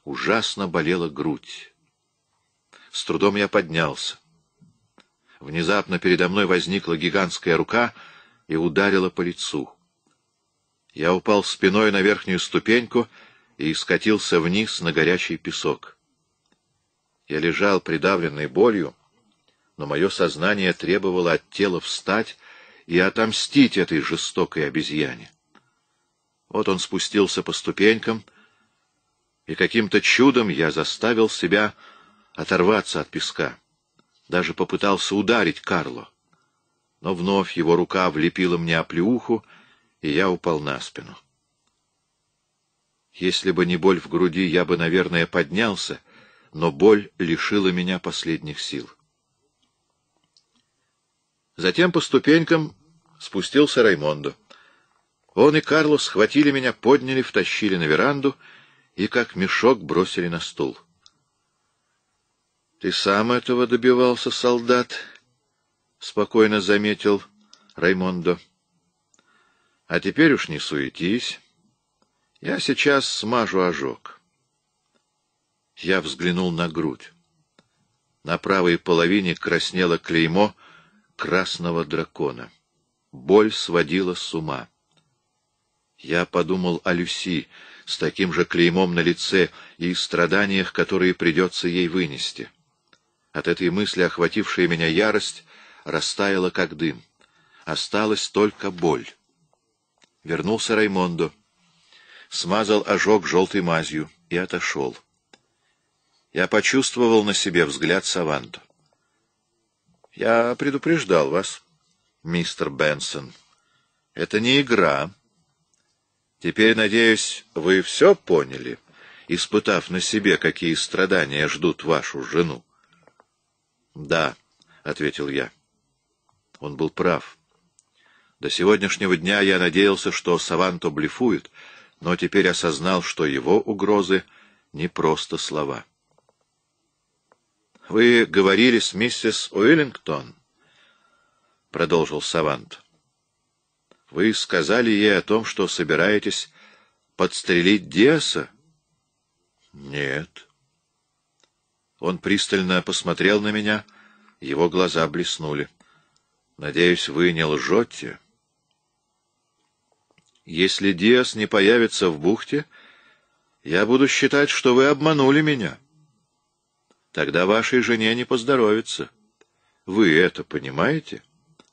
Ужасно болела грудь. С трудом я поднялся. Внезапно передо мной возникла гигантская рука и ударила по лицу. Я упал спиной на верхнюю ступеньку и скатился вниз на горячий песок. Я лежал придавленный болью, но мое сознание требовало от тела встать и отомстить этой жестокой обезьяне. Вот он спустился по ступенькам, и каким-то чудом я заставил себя оторваться от песка. Даже попытался ударить Карло. Но вновь его рука влепила мне оплеуху, и я упал на спину. Если бы не боль в груди, я бы, наверное, поднялся, но боль лишила меня последних сил. Затем по ступенькам спустился Раймондо. Он и Карло схватили меня, подняли, втащили на веранду и как мешок бросили на стул. — Ты сам этого добивался, солдат? — спокойно заметил Раймондо. А теперь уж не суетись. Я сейчас смажу ожог. Я взглянул на грудь. На правой половине краснело клеймо красного дракона. Боль сводила с ума. Я подумал о Люси с таким же клеймом на лице и страданиях, которые придется ей вынести. От этой мысли, охватившая меня ярость, растаяла как дым. Осталась только боль. Вернулся Раймондо. Смазал ожог желтой мазью и отошел. Я почувствовал на себе взгляд Саванто. «Я предупреждал вас, мистер Бенсон. Это не игра. Теперь, надеюсь, вы все поняли, испытав на себе, какие страдания ждут вашу жену?» «Да», — ответил я. Он был прав. До сегодняшнего дня я надеялся, что Саванто блефует, но теперь осознал, что его угрозы — не просто слова. — Вы говорили с миссис Уиллингтон? — продолжил Савант. — Вы сказали ей о том, что собираетесь подстрелить Диаса? — Нет. Он пристально посмотрел на меня, его глаза блеснули. — Надеюсь, вы не лжете? — если Диас не появится в бухте, я буду считать, что вы обманули меня. Тогда вашей жене не поздоровится. Вы это понимаете?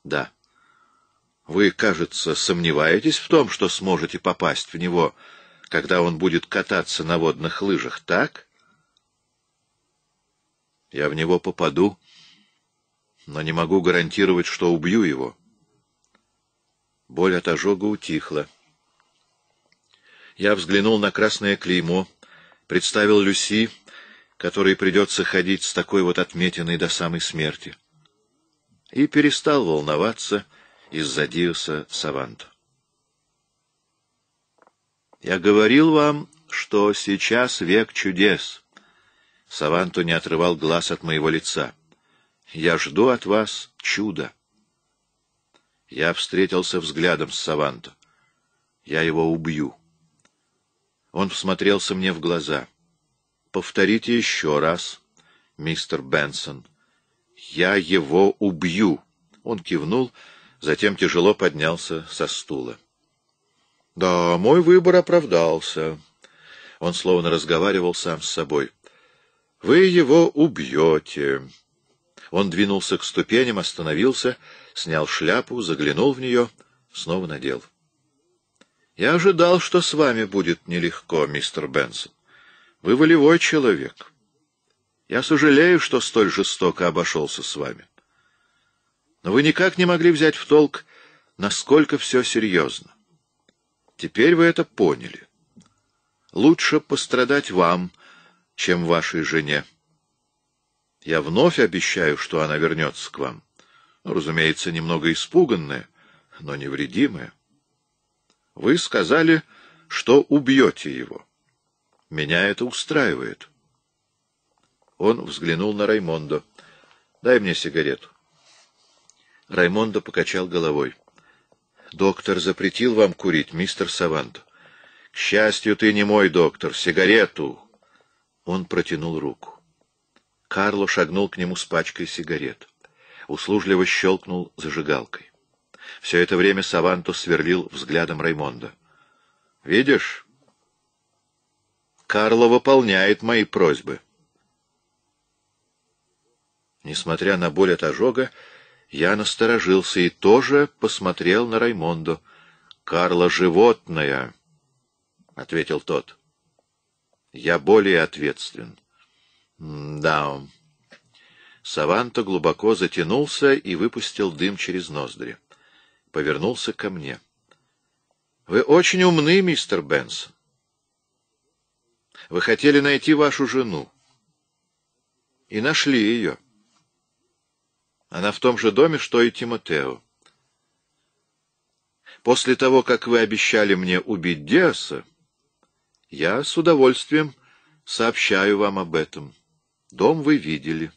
Да. Вы, кажется, сомневаетесь в том, что сможете попасть в него, когда он будет кататься на водных лыжах, так? Я в него попаду, но не могу гарантировать, что убью его. Боль от ожога утихла. Я взглянул на красное клеймо, представил Люси, которой придется ходить с такой вот отметиной до самой смерти, и перестал волноваться из-за Диоса Саванта. «Я говорил вам, что сейчас век чудес». Саванту не отрывал глаз от моего лица. «Я жду от вас чуда». Я встретился взглядом с Саванту. «Я его убью». Он всмотрелся мне в глаза. «Повторите еще раз, мистер Бенсон. Я его убью!» Он кивнул, затем тяжело поднялся со стула. «Да, мой выбор оправдался». Он словно разговаривал сам с собой. «Вы его убьете». Он двинулся к ступеням, остановился, снял шляпу, заглянул в нее, снова надел. Я ожидал, что с вами будет нелегко, мистер Бенсон. Вы волевой человек. Я сожалею, что столь жестоко обошелся с вами. Но вы никак не могли взять в толк, насколько все серьезно. Теперь вы это поняли. Лучше пострадать вам, чем вашей жене. Я вновь обещаю, что она вернется к вам. Ну, разумеется, немного испуганная, но невредимая. Вы сказали, что убьете его. Меня это устраивает. Он взглянул на Раймондо. «Дай мне сигарету». Раймондо покачал головой. «Доктор запретил вам курить, мистер Саванто». «К счастью, ты не мой доктор. Сигарету!» Он протянул руку. Карло шагнул к нему с пачкой сигарет. Услужливо щелкнул зажигалкой. Все это время Саванто сверлил взглядом Раймонда. — Видишь, Карло выполняет мои просьбы. Несмотря на боль от ожога, я насторожился и тоже посмотрел на Раймонду. — Карло — животное, — ответил тот. — Я более ответственен. Да. Саванто глубоко затянулся и выпустил дым через ноздри повернулся ко мне. — Вы очень умны, мистер Бенсон. Вы хотели найти вашу жену. И нашли ее. Она в том же доме, что и Тимотео. После того, как вы обещали мне убить Диаса, я с удовольствием сообщаю вам об этом. Дом вы видели.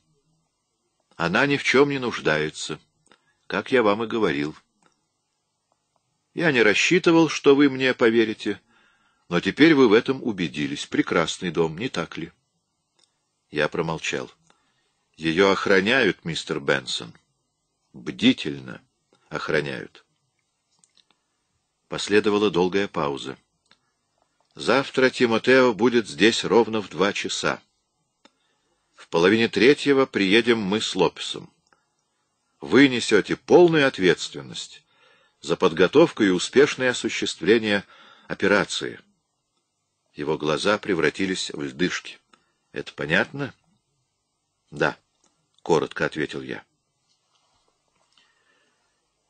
Она ни в чем не нуждается, как я вам и говорил. Я не рассчитывал, что вы мне поверите, но теперь вы в этом убедились. Прекрасный дом, не так ли? Я промолчал. Ее охраняют, мистер Бенсон. Бдительно охраняют. Последовала долгая пауза. Завтра Тимотео будет здесь ровно в два часа. В половине третьего приедем мы с Лопесом. Вы несете полную ответственность за подготовку и успешное осуществление операции. Его глаза превратились в льдышки. — Это понятно? — Да, — коротко ответил я.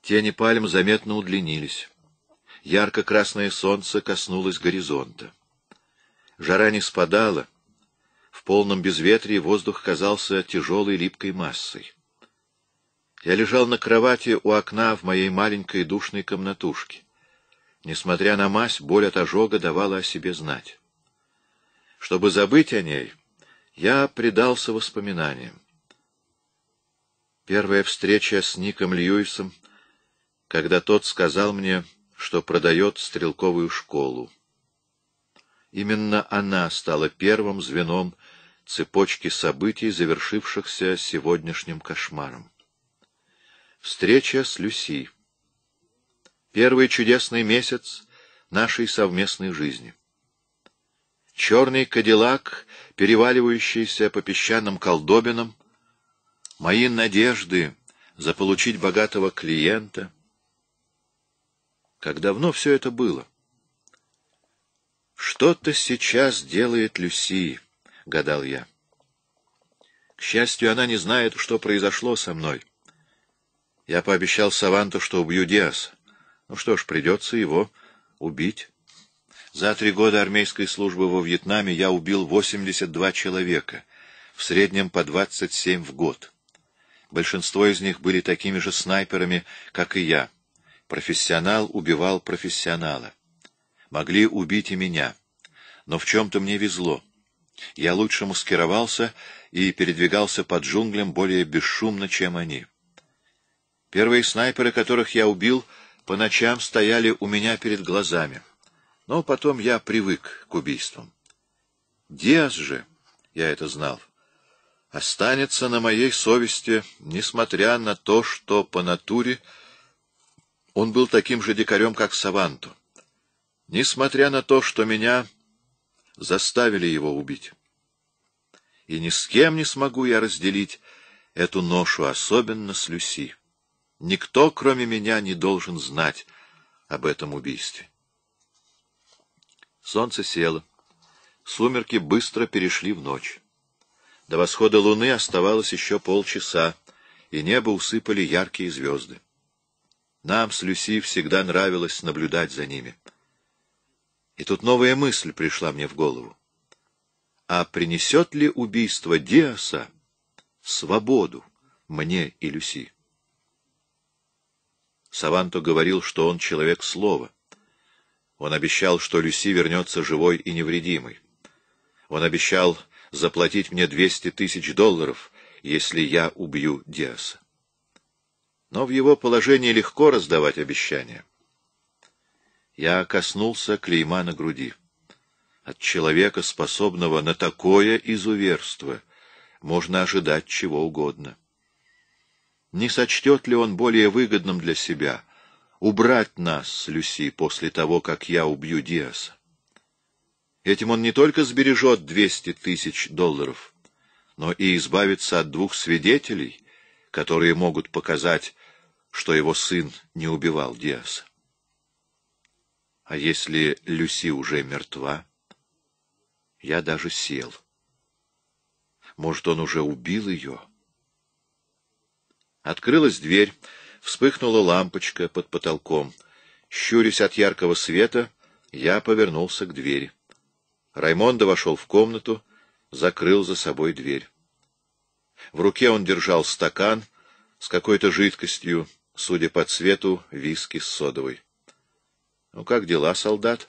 Тени пальм заметно удлинились. Ярко-красное солнце коснулось горизонта. Жара не спадала. В полном безветрии воздух казался тяжелой липкой массой. Я лежал на кровати у окна в моей маленькой душной комнатушке. Несмотря на мазь, боль от ожога давала о себе знать. Чтобы забыть о ней, я предался воспоминаниям. Первая встреча с Ником Льюисом, когда тот сказал мне, что продает стрелковую школу. Именно она стала первым звеном цепочки событий, завершившихся сегодняшним кошмаром. Встреча с Люси. Первый чудесный месяц нашей совместной жизни. Черный кадиллак, переваливающийся по песчаным колдобинам, мои надежды заполучить богатого клиента. Как давно все это было? «Что-то сейчас делает Люси», — гадал я. К счастью, она не знает, что произошло со мной. Я пообещал Саванту, что убью Диаса. Ну что ж, придется его убить. За три года армейской службы во Вьетнаме я убил 82 человека, в среднем по 27 в год. Большинство из них были такими же снайперами, как и я. Профессионал убивал профессионала. Могли убить и меня. Но в чем-то мне везло. Я лучше маскировался и передвигался по джунглям более бесшумно, чем они. Первые снайперы, которых я убил, по ночам стояли у меня перед глазами. Но потом я привык к убийствам. Диас же, я это знал, останется на моей совести, несмотря на то, что по натуре он был таким же дикарем, как Саванту. Несмотря на то, что меня заставили его убить. И ни с кем не смогу я разделить эту ношу, особенно с Люси. Никто, кроме меня, не должен знать об этом убийстве. Солнце село. Сумерки быстро перешли в ночь. До восхода луны оставалось еще полчаса, и небо усыпали яркие звезды. Нам с Люси всегда нравилось наблюдать за ними. И тут новая мысль пришла мне в голову. А принесет ли убийство Диаса свободу мне и Люси? Саванто говорил, что он человек слова. Он обещал, что Люси вернется живой и невредимой. Он обещал заплатить мне 200 тысяч долларов, если я убью Диаса. Но в его положении легко раздавать обещания. Я коснулся клейма на груди. От человека, способного на такое изуверство, можно ожидать чего угодно. Не сочтет ли он более выгодным для себя убрать нас с Люси после того, как я убью Диаса? Этим он не только сбережет 200 тысяч долларов, но и избавится от двух свидетелей, которые могут показать, что его сын не убивал Диаса. А если Люси уже мертва? Я даже сел. Может, он уже убил ее? — Открылась дверь, вспыхнула лампочка под потолком. Щурясь от яркого света, я повернулся к двери. Раймондо вошел в комнату, закрыл за собой дверь. В руке он держал стакан с какой-то жидкостью, судя по цвету, виски с содовой. — Ну, как дела, солдат?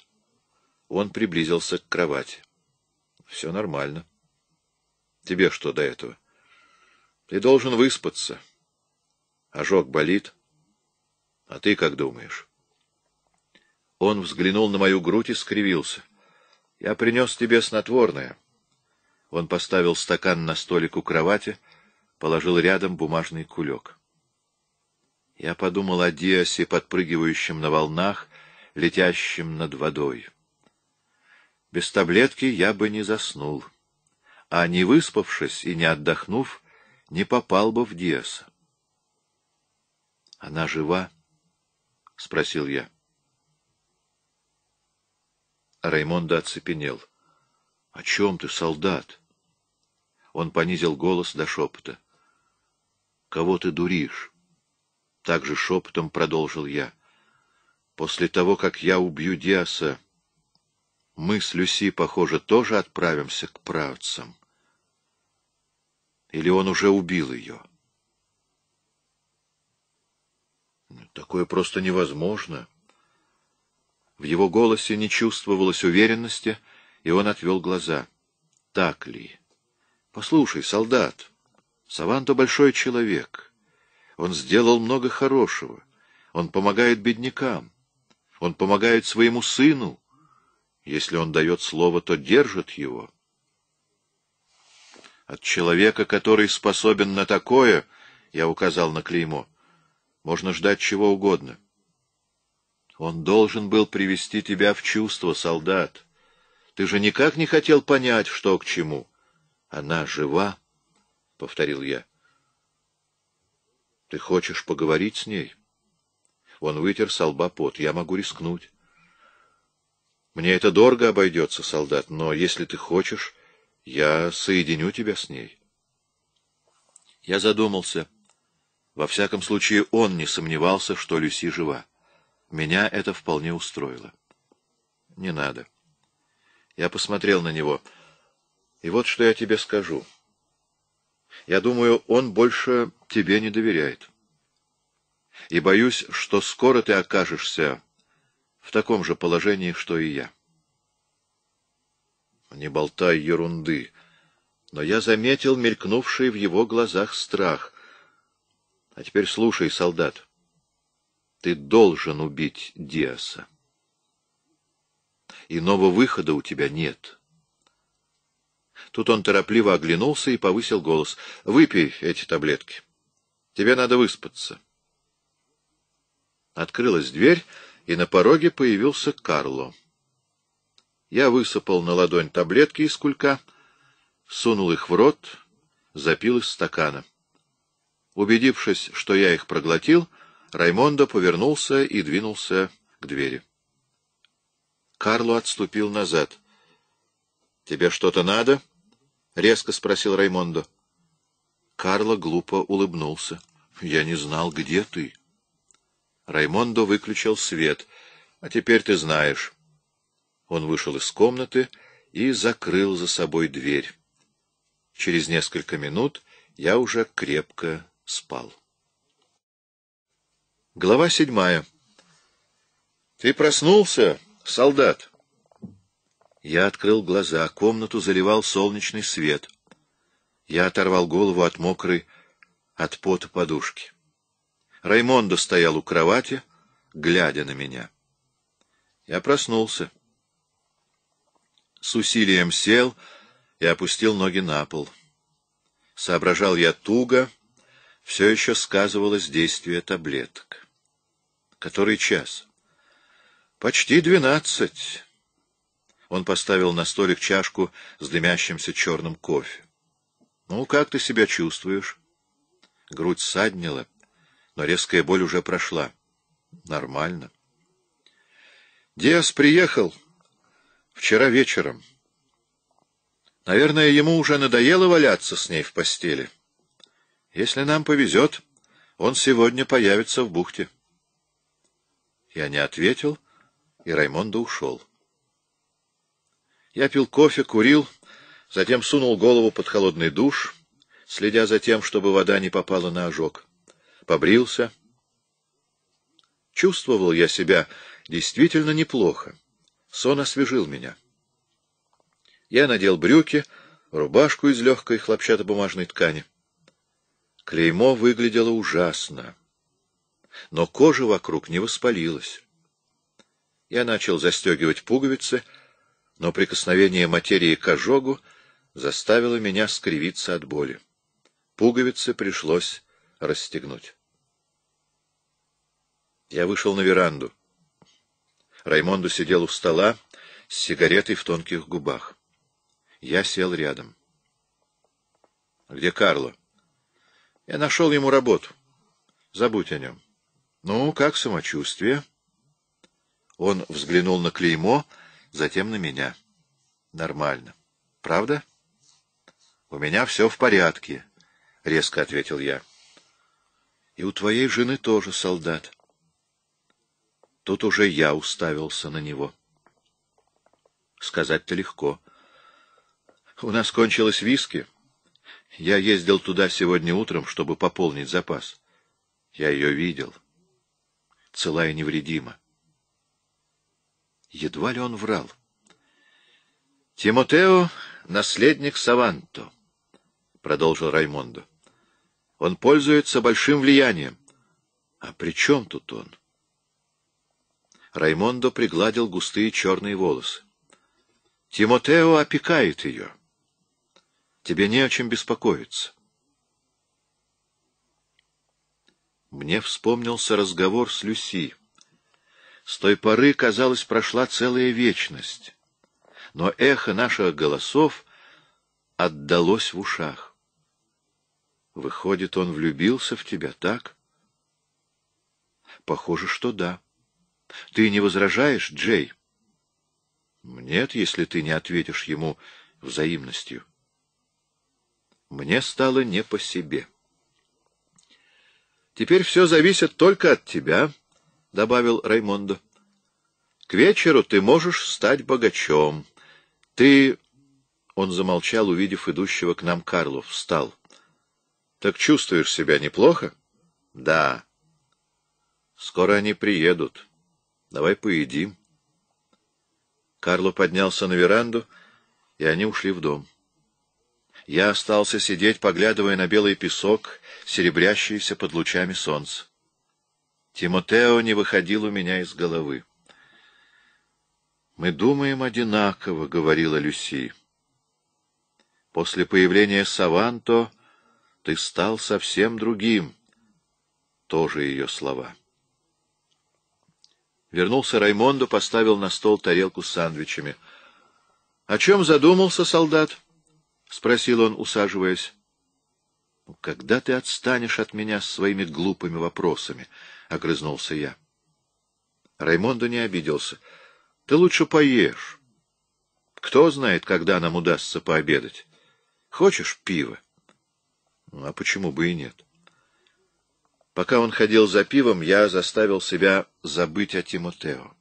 Он приблизился к кровати. — Все нормально. — Тебе что до этого? — Ты должен выспаться. — Ожог болит? А ты как думаешь? Он взглянул на мою грудь и скривился. Я принес тебе снотворное. Он поставил стакан на столик у кровати, положил рядом бумажный кулек. Я подумал о Диасе, подпрыгивающем на волнах, летящем над водой. Без таблетки я бы не заснул, а не выспавшись и не отдохнув, не попал бы в Диаса. Она жива? — спросил я. Раймонда оцепенел. — О чем ты, солдат? Он понизил голос до шепота. — Кого ты дуришь? Так же шепотом продолжил я. — После того, как я убью Диаса, мы с Люси, похоже, тоже отправимся к правцам. Или он уже убил ее? — Такое просто невозможно. В его голосе не чувствовалось уверенности, и он отвел глаза. Так ли? Послушай, солдат, Саванто большой человек. Он сделал много хорошего. Он помогает беднякам. Он помогает своему сыну. Если он дает слово, то держит его. От человека, который способен на такое, я указал на клеймо — можно ждать чего угодно. Он должен был привести тебя в чувство, солдат. Ты же никак не хотел понять, что к чему. Она жива, — повторил я. Ты хочешь поговорить с ней? Он вытер со лба пот. Я могу рискнуть. Мне это дорого обойдется, солдат, но если ты хочешь, я соединю тебя с ней. Я задумался. — во всяком случае, он не сомневался, что Люси жива. Меня это вполне устроило. Не надо. Я посмотрел на него. И вот что я тебе скажу. Я думаю, он больше тебе не доверяет. И боюсь, что скоро ты окажешься в таком же положении, что и я. Не болтай ерунды. Но я заметил мелькнувший в его глазах страх — а теперь слушай, солдат. Ты должен убить Диаса. Иного выхода у тебя нет. Тут он торопливо оглянулся и повысил голос. — Выпей эти таблетки. Тебе надо выспаться. Открылась дверь, и на пороге появился Карло. Я высыпал на ладонь таблетки из кулька, сунул их в рот, запил из стакана. — Убедившись, что я их проглотил, Раймондо повернулся и двинулся к двери. Карло отступил назад. — Тебе что-то надо? — резко спросил Раймондо. Карло глупо улыбнулся. — Я не знал, где ты. Раймондо выключил свет. — А теперь ты знаешь. Он вышел из комнаты и закрыл за собой дверь. Через несколько минут я уже крепко спал. Глава седьмая. «Ты проснулся, солдат?» Я открыл глаза. Комнату заливал солнечный свет. Я оторвал голову от мокрой, от пота подушки. Раймондо стоял у кровати, глядя на меня. Я проснулся. С усилием сел и опустил ноги на пол. Соображал я туго, — все еще сказывалось действие таблеток. Который час? Почти двенадцать. Он поставил на столик чашку с дымящимся черным кофе. Ну, как ты себя чувствуешь? Грудь саднила, но резкая боль уже прошла. Нормально. Диас приехал вчера вечером. Наверное, ему уже надоело валяться с ней в постели. — если нам повезет, он сегодня появится в бухте. Я не ответил, и Раймонда ушел. Я пил кофе, курил, затем сунул голову под холодный душ, следя за тем, чтобы вода не попала на ожог. Побрился. Чувствовал я себя действительно неплохо. Сон освежил меня. Я надел брюки, рубашку из легкой хлопчатобумажной ткани. Клеймо выглядело ужасно, но кожа вокруг не воспалилась. Я начал застегивать пуговицы, но прикосновение материи к ожогу заставило меня скривиться от боли. Пуговицы пришлось расстегнуть. Я вышел на веранду. Раймонду сидел у стола с сигаретой в тонких губах. Я сел рядом. — Где Карло? — я нашел ему работу. Забудь о нем. Ну, как самочувствие? Он взглянул на клеймо, затем на меня. Нормально. Правда? У меня все в порядке, — резко ответил я. И у твоей жены тоже солдат. Тут уже я уставился на него. Сказать-то легко. У нас кончилось виски. — я ездил туда сегодня утром, чтобы пополнить запас. Я ее видел. Цела и невредима. Едва ли он врал. — Тимотео — наследник Саванто, — продолжил Раймондо. — Он пользуется большим влиянием. — А при чем тут он? Раймондо пригладил густые черные волосы. — Тимотео опекает ее. — Тебе не о чем беспокоиться. Мне вспомнился разговор с Люси. С той поры, казалось, прошла целая вечность. Но эхо наших голосов отдалось в ушах. Выходит, он влюбился в тебя, так? Похоже, что да. Ты не возражаешь, Джей? Нет, если ты не ответишь ему взаимностью. — мне стало не по себе. «Теперь все зависит только от тебя», — добавил Раймондо. «К вечеру ты можешь стать богачом. Ты...» Он замолчал, увидев идущего к нам Карлу. Встал. «Так чувствуешь себя неплохо?» «Да». «Скоро они приедут. Давай поедим». Карло поднялся на веранду, и они ушли в дом. Я остался сидеть, поглядывая на белый песок, серебрящийся под лучами солнца. Тимотео не выходил у меня из головы. «Мы думаем одинаково», — говорила Люси. «После появления Саванто ты стал совсем другим», — тоже ее слова. Вернулся Раймондо, поставил на стол тарелку с сандвичами. — О чем задумался солдат? —— спросил он, усаживаясь. — ну, Когда ты отстанешь от меня своими глупыми вопросами? — огрызнулся я. Раймондо не обиделся. — Ты лучше поешь. Кто знает, когда нам удастся пообедать. Хочешь пиво? Ну, — А почему бы и нет? Пока он ходил за пивом, я заставил себя забыть о Тимотео.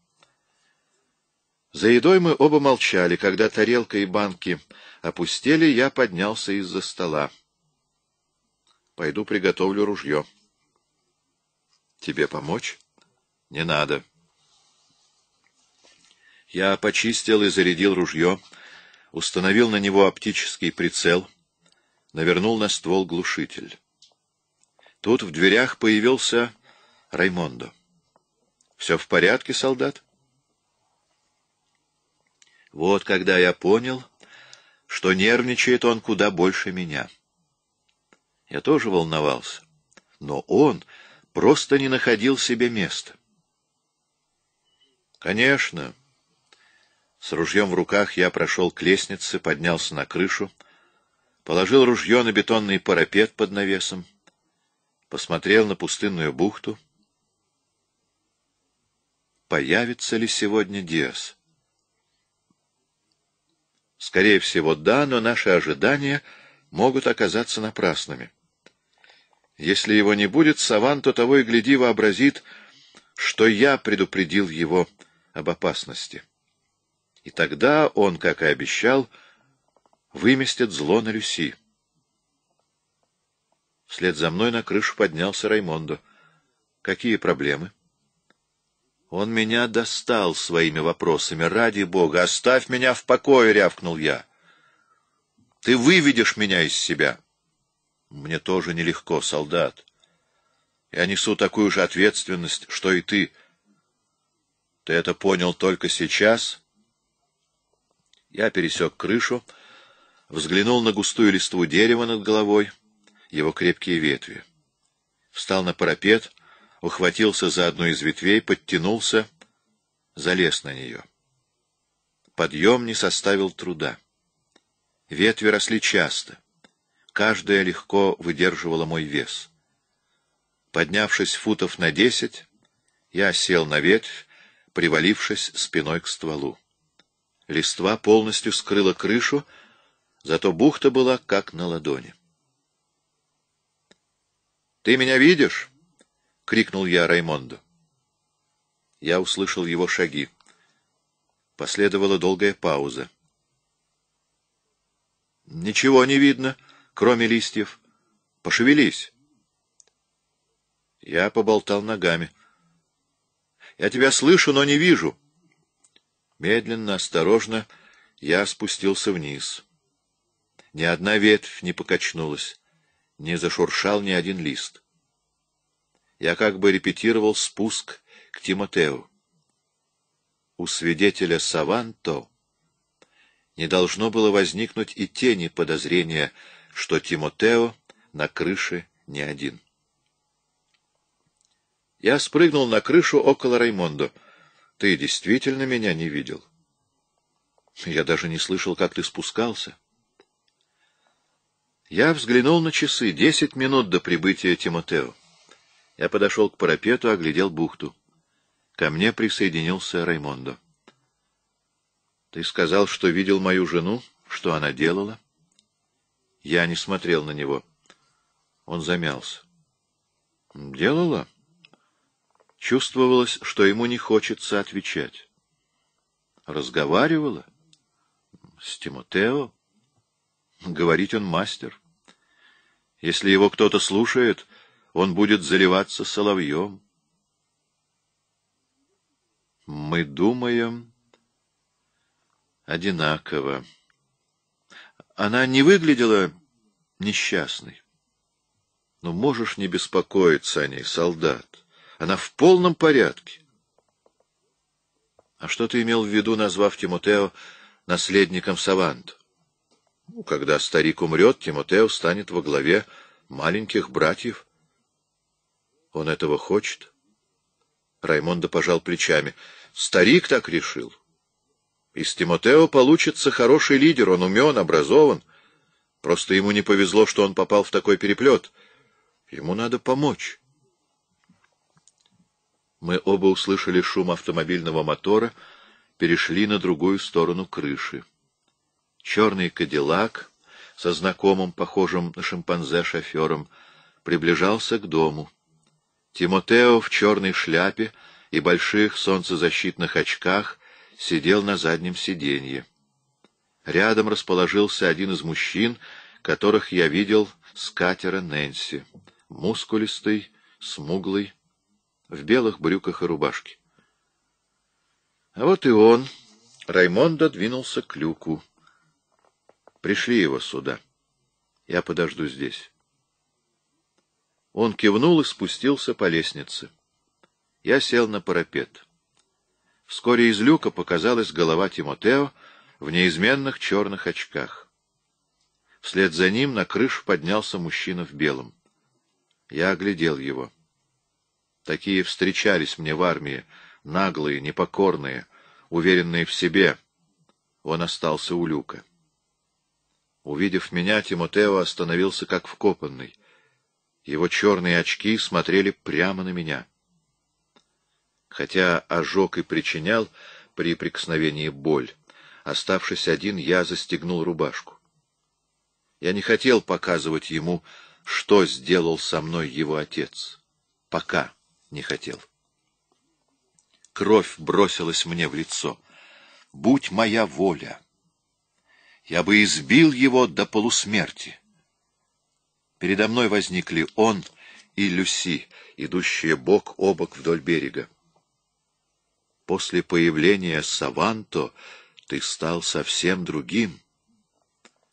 За едой мы оба молчали, когда тарелка и банки Опустели, я поднялся из-за стола. — Пойду приготовлю ружье. — Тебе помочь? — Не надо. Я почистил и зарядил ружье, установил на него оптический прицел, навернул на ствол глушитель. Тут в дверях появился Раймондо. — Все в порядке, солдат? Вот когда я понял что нервничает он куда больше меня. Я тоже волновался, но он просто не находил себе места. Конечно. С ружьем в руках я прошел к лестнице, поднялся на крышу, положил ружье на бетонный парапет под навесом, посмотрел на пустынную бухту. Появится ли сегодня Диас? Скорее всего, да, но наши ожидания могут оказаться напрасными. Если его не будет, Саван то того и гляди вообразит, что я предупредил его об опасности. И тогда он, как и обещал, выместит зло на Люси. Вслед за мной на крышу поднялся Раймондо. — Какие проблемы? — он меня достал своими вопросами. Ради бога, оставь меня в покое, рявкнул я. Ты выведешь меня из себя. Мне тоже нелегко, солдат. Я несу такую же ответственность, что и ты. Ты это понял только сейчас? Я пересек крышу, взглянул на густую листву дерева над головой, его крепкие ветви. Встал на парапет — ухватился за одну из ветвей, подтянулся, залез на нее. Подъем не составил труда. Ветви росли часто. Каждая легко выдерживала мой вес. Поднявшись футов на десять, я сел на ветвь, привалившись спиной к стволу. Листва полностью скрыла крышу, зато бухта была как на ладони. — Ты меня видишь? крикнул я Раймонду. Я услышал его шаги. Последовала долгая пауза. — Ничего не видно, кроме листьев. Пошевелись. Я поболтал ногами. — Я тебя слышу, но не вижу. Медленно, осторожно я спустился вниз. Ни одна ветвь не покачнулась, не зашуршал ни один лист я как бы репетировал спуск к Тимотеу. У свидетеля Саванто не должно было возникнуть и тени подозрения, что Тимотео на крыше не один. Я спрыгнул на крышу около Раймондо. Ты действительно меня не видел? Я даже не слышал, как ты спускался. Я взглянул на часы. Десять минут до прибытия Тимотео. Я подошел к парапету, оглядел бухту. Ко мне присоединился Раймондо. — Ты сказал, что видел мою жену? Что она делала? Я не смотрел на него. Он замялся. — Делала? Чувствовалось, что ему не хочется отвечать. — Разговаривала? — С Тимотео? — Говорить он мастер. Если его кто-то слушает, он будет заливаться соловьем. Мы думаем одинаково. Она не выглядела несчастной. Но можешь не беспокоиться о ней, солдат. Она в полном порядке. А что ты имел в виду, назвав Тимотео наследником Савант? Ну, когда старик умрет, Тимотео станет во главе маленьких братьев — он этого хочет? Раймонда пожал плечами. Старик так решил. Из Тимотео получится хороший лидер, он умен, образован. Просто ему не повезло, что он попал в такой переплет. Ему надо помочь. Мы оба услышали шум автомобильного мотора, перешли на другую сторону крыши. Черный кадиллак со знакомым, похожим на шимпанзе, шофером, приближался к дому. Тимотео в черной шляпе и больших солнцезащитных очках сидел на заднем сиденье. Рядом расположился один из мужчин, которых я видел с катера Нэнси. Мускулистый, смуглый, в белых брюках и рубашке. А вот и он. Раймондо двинулся к люку. Пришли его сюда. Я подожду здесь. Он кивнул и спустился по лестнице. Я сел на парапет. Вскоре из люка показалась голова Тимотео в неизменных черных очках. Вслед за ним на крышу поднялся мужчина в белом. Я оглядел его. Такие встречались мне в армии, наглые, непокорные, уверенные в себе. Он остался у люка. Увидев меня, Тимотео остановился как вкопанный. Его черные очки смотрели прямо на меня. Хотя ожог и причинял при прикосновении боль, оставшись один, я застегнул рубашку. Я не хотел показывать ему, что сделал со мной его отец. Пока не хотел. Кровь бросилась мне в лицо. Будь моя воля! Я бы избил его до полусмерти. Передо мной возникли он и Люси, идущие бок о бок вдоль берега. После появления Саванто ты стал совсем другим.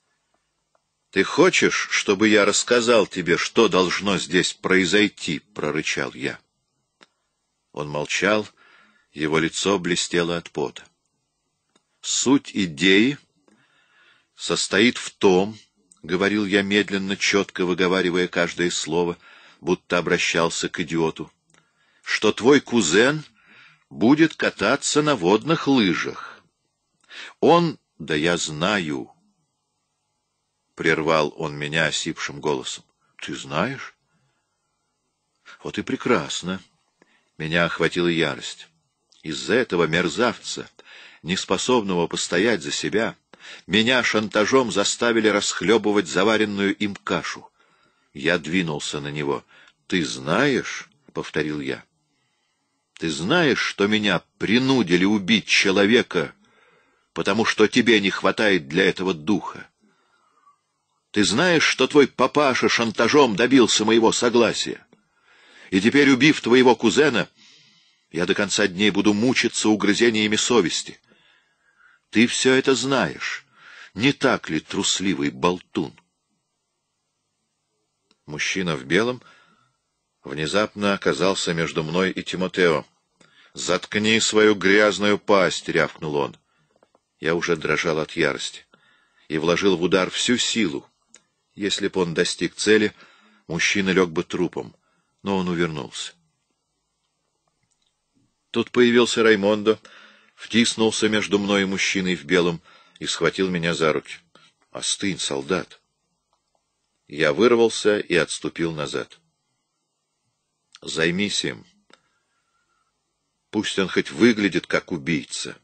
— Ты хочешь, чтобы я рассказал тебе, что должно здесь произойти? — прорычал я. Он молчал, его лицо блестело от пота. Суть идеи состоит в том, — говорил я медленно, четко выговаривая каждое слово, будто обращался к идиоту, — что твой кузен будет кататься на водных лыжах. Он, да я знаю, — прервал он меня осипшим голосом. — Ты знаешь? — Вот и прекрасно. Меня охватила ярость. Из-за этого мерзавца, неспособного постоять за себя, — меня шантажом заставили расхлебывать заваренную им кашу. Я двинулся на него. «Ты знаешь?» — повторил я. «Ты знаешь, что меня принудили убить человека, потому что тебе не хватает для этого духа? Ты знаешь, что твой папаша шантажом добился моего согласия? И теперь, убив твоего кузена, я до конца дней буду мучиться угрызениями совести». Ты все это знаешь. Не так ли, трусливый болтун? Мужчина в белом внезапно оказался между мной и Тимотео. «Заткни свою грязную пасть!» — рявкнул он. Я уже дрожал от ярости и вложил в удар всю силу. Если бы он достиг цели, мужчина лег бы трупом, но он увернулся. Тут появился Раймондо, втиснулся между мной и мужчиной в белом и схватил меня за руки. — Остынь, солдат! Я вырвался и отступил назад. — Займись им. Пусть он хоть выглядит как убийца.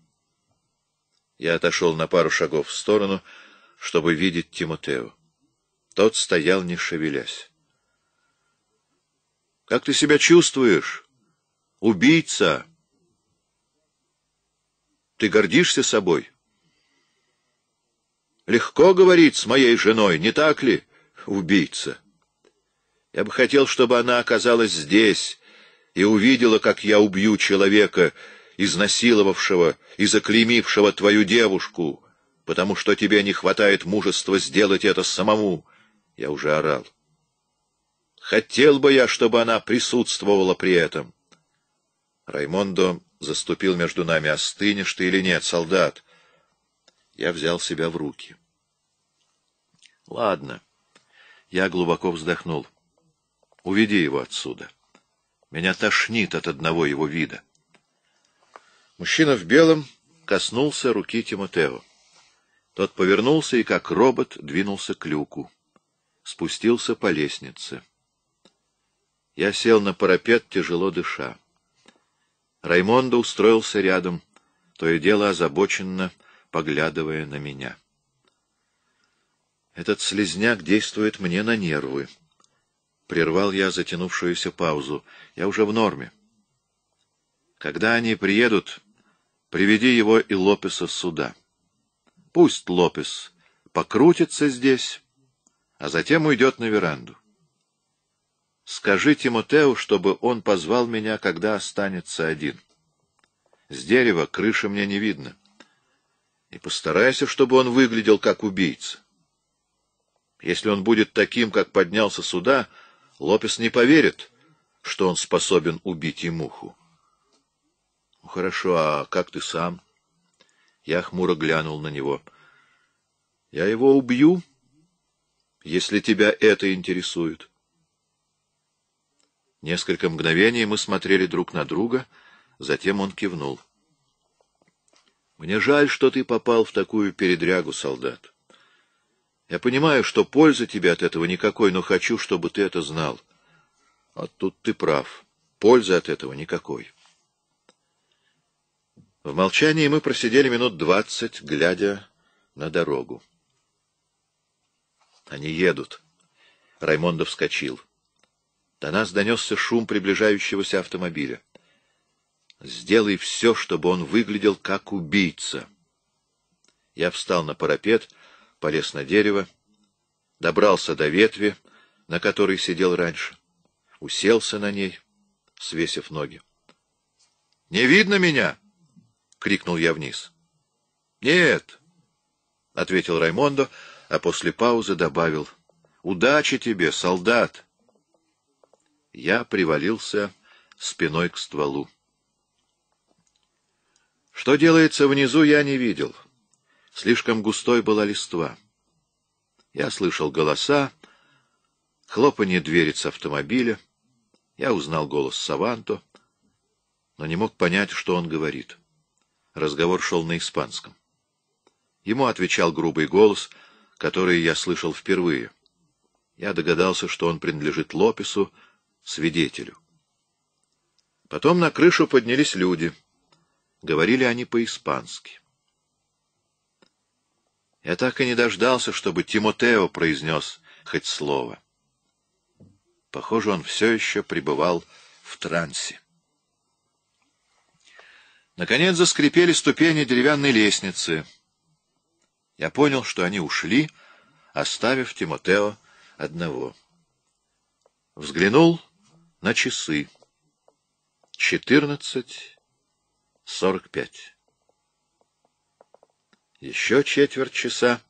Я отошел на пару шагов в сторону, чтобы видеть Тимотео. Тот стоял, не шевелясь. — Как ты себя чувствуешь? — Убийца! — ты гордишься собой? Легко говорить с моей женой, не так ли, убийца? Я бы хотел, чтобы она оказалась здесь и увидела, как я убью человека, изнасиловавшего и заклеймившего твою девушку, потому что тебе не хватает мужества сделать это самому. Я уже орал. Хотел бы я, чтобы она присутствовала при этом. Раймондо заступил между нами. Остынешь ты или нет, солдат? Я взял себя в руки. Ладно. Я глубоко вздохнул. Уведи его отсюда. Меня тошнит от одного его вида. Мужчина в белом коснулся руки Тимотео. Тот повернулся и, как робот, двинулся к люку. Спустился по лестнице. Я сел на парапет, тяжело дыша. Раймондо устроился рядом, то и дело озабоченно, поглядывая на меня. «Этот слезняк действует мне на нервы». Прервал я затянувшуюся паузу. «Я уже в норме». «Когда они приедут, приведи его и Лопеса сюда. Пусть Лопес покрутится здесь, а затем уйдет на веранду. Скажи Тимотеу, чтобы он позвал меня, когда останется один. С дерева крыши мне не видно. И постарайся, чтобы он выглядел как убийца. Если он будет таким, как поднялся сюда, Лопес не поверит, что он способен убить и муху. «Ну, — Хорошо, а как ты сам? Я хмуро глянул на него. — Я его убью, если тебя это интересует. — Несколько мгновений мы смотрели друг на друга, затем он кивнул. — Мне жаль, что ты попал в такую передрягу, солдат. Я понимаю, что пользы тебе от этого никакой, но хочу, чтобы ты это знал. А тут ты прав. Пользы от этого никакой. В молчании мы просидели минут двадцать, глядя на дорогу. Они едут. Раймондо вскочил. До нас донесся шум приближающегося автомобиля. «Сделай все, чтобы он выглядел как убийца». Я встал на парапет, полез на дерево, добрался до ветви, на которой сидел раньше, уселся на ней, свесив ноги. — Не видно меня? — крикнул я вниз. — Нет, — ответил Раймондо, а после паузы добавил. — Удачи тебе, солдат! — я привалился спиной к стволу. Что делается внизу, я не видел. Слишком густой была листва. Я слышал голоса, хлопанье дверец автомобиля. Я узнал голос Саванто, но не мог понять, что он говорит. Разговор шел на испанском. Ему отвечал грубый голос, который я слышал впервые. Я догадался, что он принадлежит Лопесу, свидетелю. Потом на крышу поднялись люди. Говорили они по-испански. Я так и не дождался, чтобы Тимотео произнес хоть слово. Похоже, он все еще пребывал в трансе. Наконец заскрипели ступени деревянной лестницы. Я понял, что они ушли, оставив Тимотео одного. Взглянул на часы. Четырнадцать сорок пять. Еще четверть часа,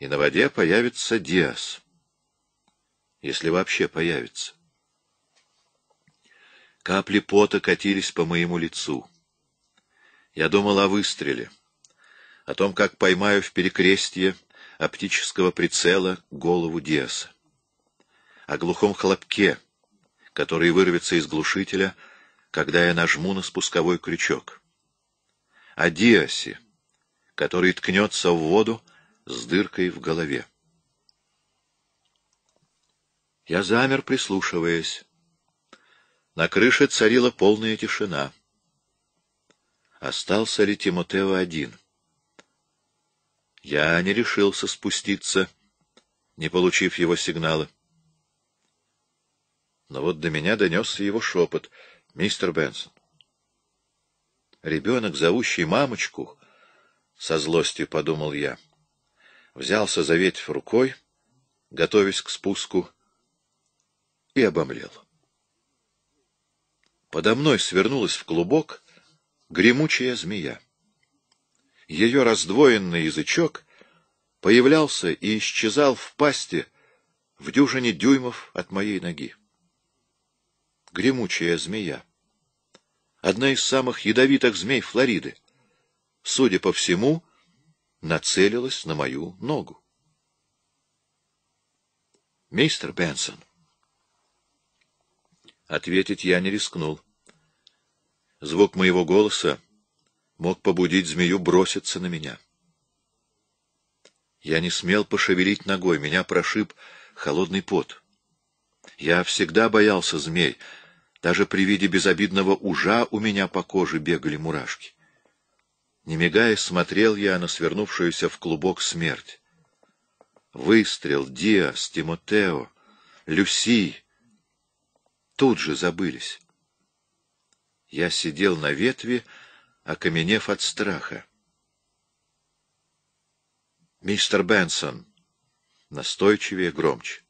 и на воде появится Диас. Если вообще появится. Капли пота катились по моему лицу. Я думал о выстреле, о том, как поймаю в перекрестье оптического прицела голову Диаса, о глухом хлопке, который вырвется из глушителя, когда я нажму на спусковой крючок. О а Диасе, который ткнется в воду с дыркой в голове. Я замер, прислушиваясь. На крыше царила полная тишина. Остался ли Тимотео один? Я не решился спуститься, не получив его сигнала но вот до меня донесся его шепот. «Мистер Бенсон!» «Ребенок, зовущий мамочку!» — со злостью подумал я. Взялся за ветвь рукой, готовясь к спуску, и обомлел. Подо мной свернулась в клубок гремучая змея. Ее раздвоенный язычок появлялся и исчезал в пасти в дюжине дюймов от моей ноги гремучая змея. Одна из самых ядовитых змей Флориды, судя по всему, нацелилась на мою ногу. «Мистер Бенсон!» Ответить я не рискнул. Звук моего голоса мог побудить змею броситься на меня. Я не смел пошевелить ногой, меня прошиб холодный пот. Я всегда боялся змей — даже при виде безобидного ужа у меня по коже бегали мурашки. Не мигая, смотрел я на свернувшуюся в клубок смерть. Выстрел, Диас, Тимотео, Люси тут же забылись. Я сидел на ветви, окаменев от страха. «Мистер Бенсон!» Настойчивее, громче.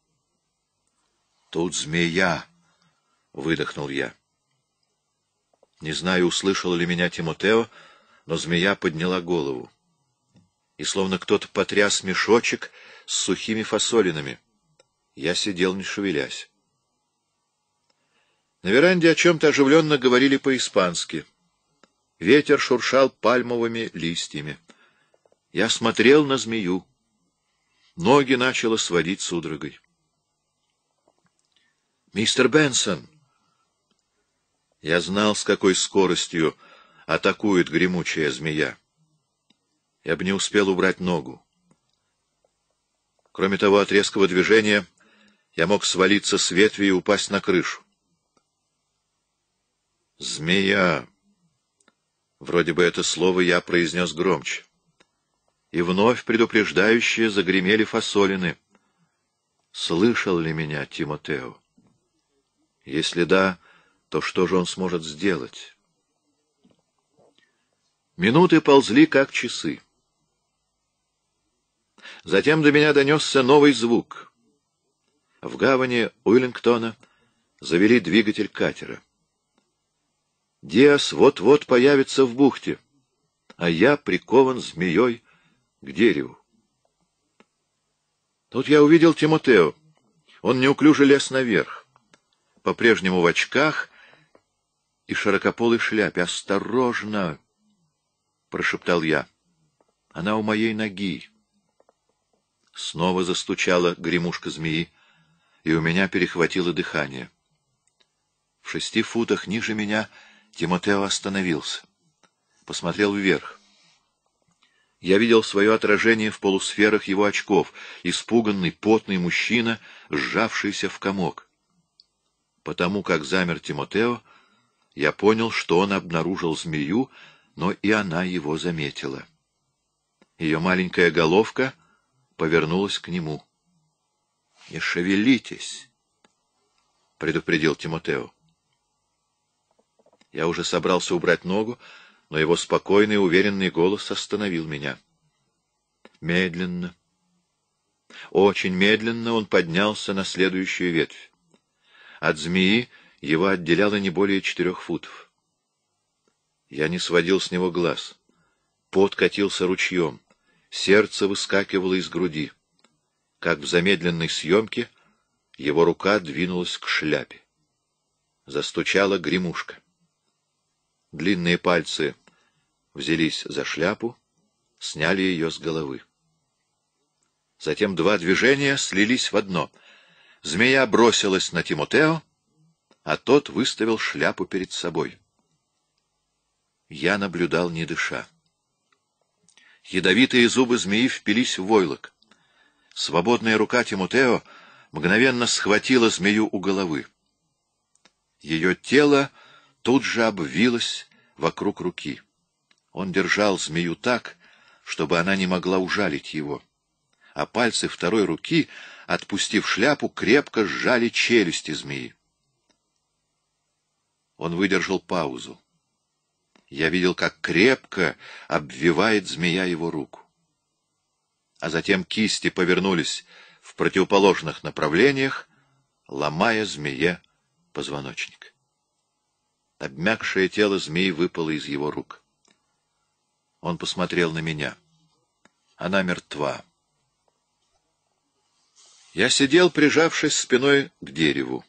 «Тут змея!» — выдохнул я. Не знаю, услышал ли меня Тимотео, но змея подняла голову. И словно кто-то потряс мешочек с сухими фасолинами. Я сидел, не шевелясь. На веранде о чем-то оживленно говорили по-испански. Ветер шуршал пальмовыми листьями. Я смотрел на змею. Ноги начало сводить судорогой. — Мистер Бенсон! — я знал, с какой скоростью атакует гремучая змея. Я бы не успел убрать ногу. Кроме того, от резкого движения я мог свалиться с ветви и упасть на крышу. «Змея!» Вроде бы это слово я произнес громче. И вновь предупреждающие загремели фасолины. «Слышал ли меня Тимотео?» «Если да...» то что же он сможет сделать? Минуты ползли, как часы. Затем до меня донесся новый звук. В гавани Уиллингтона завели двигатель катера. Диас вот-вот появится в бухте, а я прикован змеей к дереву. Тут я увидел Тимотео. Он неуклюже лез наверх. По-прежнему в очках — и широкополой шляпе. «Осторожно!» — прошептал я. «Она у моей ноги». Снова застучала гремушка змеи, и у меня перехватило дыхание. В шести футах ниже меня Тимотео остановился. Посмотрел вверх. Я видел свое отражение в полусферах его очков, испуганный, потный мужчина, сжавшийся в комок. Потому как замер Тимотео, я понял, что он обнаружил змею, но и она его заметила. Ее маленькая головка повернулась к нему. — Не шевелитесь, — предупредил Тимотео. Я уже собрался убрать ногу, но его спокойный, уверенный голос остановил меня. Медленно, очень медленно он поднялся на следующую ветвь. От змеи его отделяло не более четырех футов. Я не сводил с него глаз. Пот катился ручьем. Сердце выскакивало из груди. Как в замедленной съемке, его рука двинулась к шляпе. Застучала гремушка. Длинные пальцы взялись за шляпу, сняли ее с головы. Затем два движения слились в одно. Змея бросилась на Тимотео, а тот выставил шляпу перед собой. Я наблюдал, не дыша. Ядовитые зубы змеи впились в войлок. Свободная рука Тимутео мгновенно схватила змею у головы. Ее тело тут же обвилось вокруг руки. Он держал змею так, чтобы она не могла ужалить его, а пальцы второй руки, отпустив шляпу, крепко сжали челюсти змеи. Он выдержал паузу. Я видел, как крепко обвивает змея его руку. А затем кисти повернулись в противоположных направлениях, ломая змее позвоночник. Обмякшее тело змеи выпало из его рук. Он посмотрел на меня. Она мертва. Я сидел, прижавшись спиной к дереву.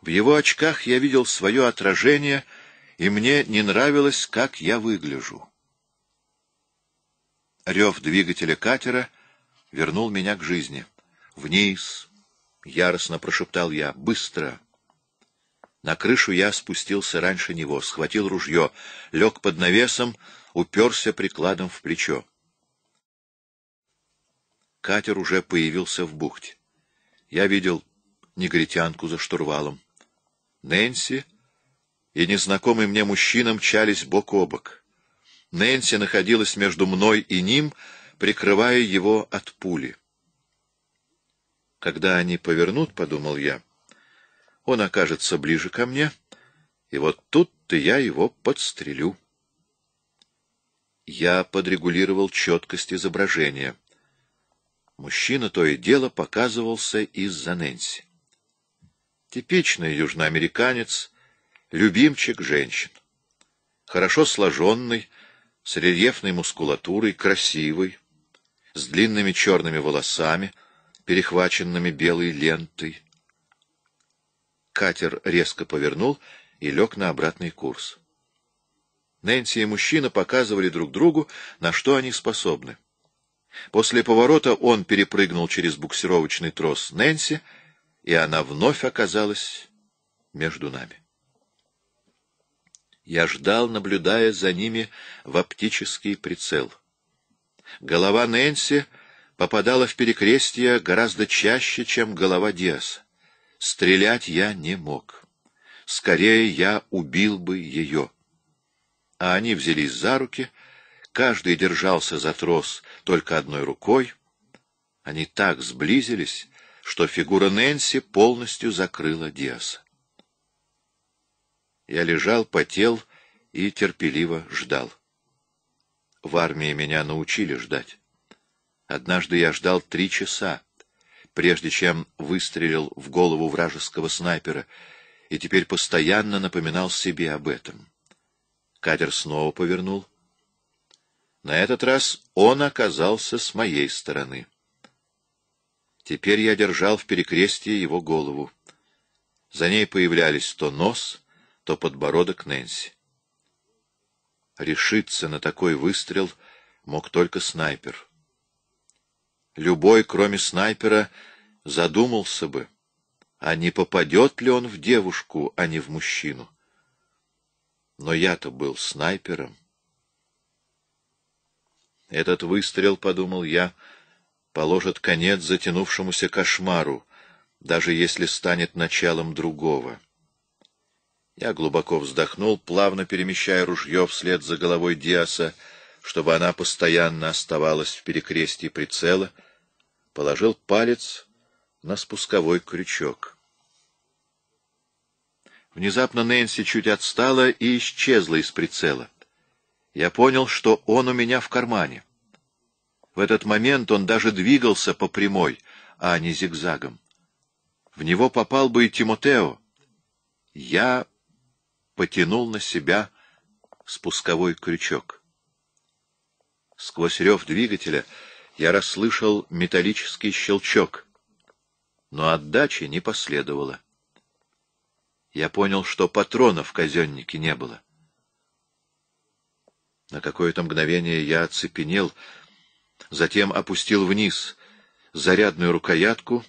В его очках я видел свое отражение, и мне не нравилось, как я выгляжу. Рев двигателя катера вернул меня к жизни. «Вниз!» — яростно прошептал я. «Быстро!» На крышу я спустился раньше него, схватил ружье, лег под навесом, уперся прикладом в плечо. Катер уже появился в бухте. Я видел негритянку за штурвалом. Нэнси и незнакомый мне мужчина мчались бок о бок. Нэнси находилась между мной и ним, прикрывая его от пули. Когда они повернут, — подумал я, — он окажется ближе ко мне, и вот тут-то я его подстрелю. Я подрегулировал четкость изображения. Мужчина то и дело показывался из-за Нэнси. Типичный южноамериканец, любимчик женщин. Хорошо сложенный, с рельефной мускулатурой, красивый, с длинными черными волосами, перехваченными белой лентой. Катер резко повернул и лег на обратный курс. Нэнси и мужчина показывали друг другу, на что они способны. После поворота он перепрыгнул через буксировочный трос Нэнси — и она вновь оказалась между нами. Я ждал, наблюдая за ними в оптический прицел. Голова Нэнси попадала в перекрестие гораздо чаще, чем голова Диаса. Стрелять я не мог. Скорее, я убил бы ее. А они взялись за руки, каждый держался за трос только одной рукой. Они так сблизились, что фигура Нэнси полностью закрыла Диаса. Я лежал, потел и терпеливо ждал. В армии меня научили ждать. Однажды я ждал три часа, прежде чем выстрелил в голову вражеского снайпера, и теперь постоянно напоминал себе об этом. Катер снова повернул. На этот раз он оказался с моей стороны. Теперь я держал в перекрестии его голову. За ней появлялись то нос, то подбородок Нэнси. Решиться на такой выстрел мог только снайпер. Любой, кроме снайпера, задумался бы, а не попадет ли он в девушку, а не в мужчину. Но я-то был снайпером. Этот выстрел, — подумал я, — положит конец затянувшемуся кошмару, даже если станет началом другого. Я глубоко вздохнул, плавно перемещая ружье вслед за головой Диаса, чтобы она постоянно оставалась в перекрестии прицела, положил палец на спусковой крючок. Внезапно Нэнси чуть отстала и исчезла из прицела. Я понял, что он у меня в кармане. В этот момент он даже двигался по прямой, а не зигзагом. В него попал бы и Тимотео. Я потянул на себя спусковой крючок. Сквозь рев двигателя я расслышал металлический щелчок, но отдачи не последовало. Я понял, что патрона в казеннике не было. На какое-то мгновение я оцепенел — затем опустил вниз зарядную рукоятку,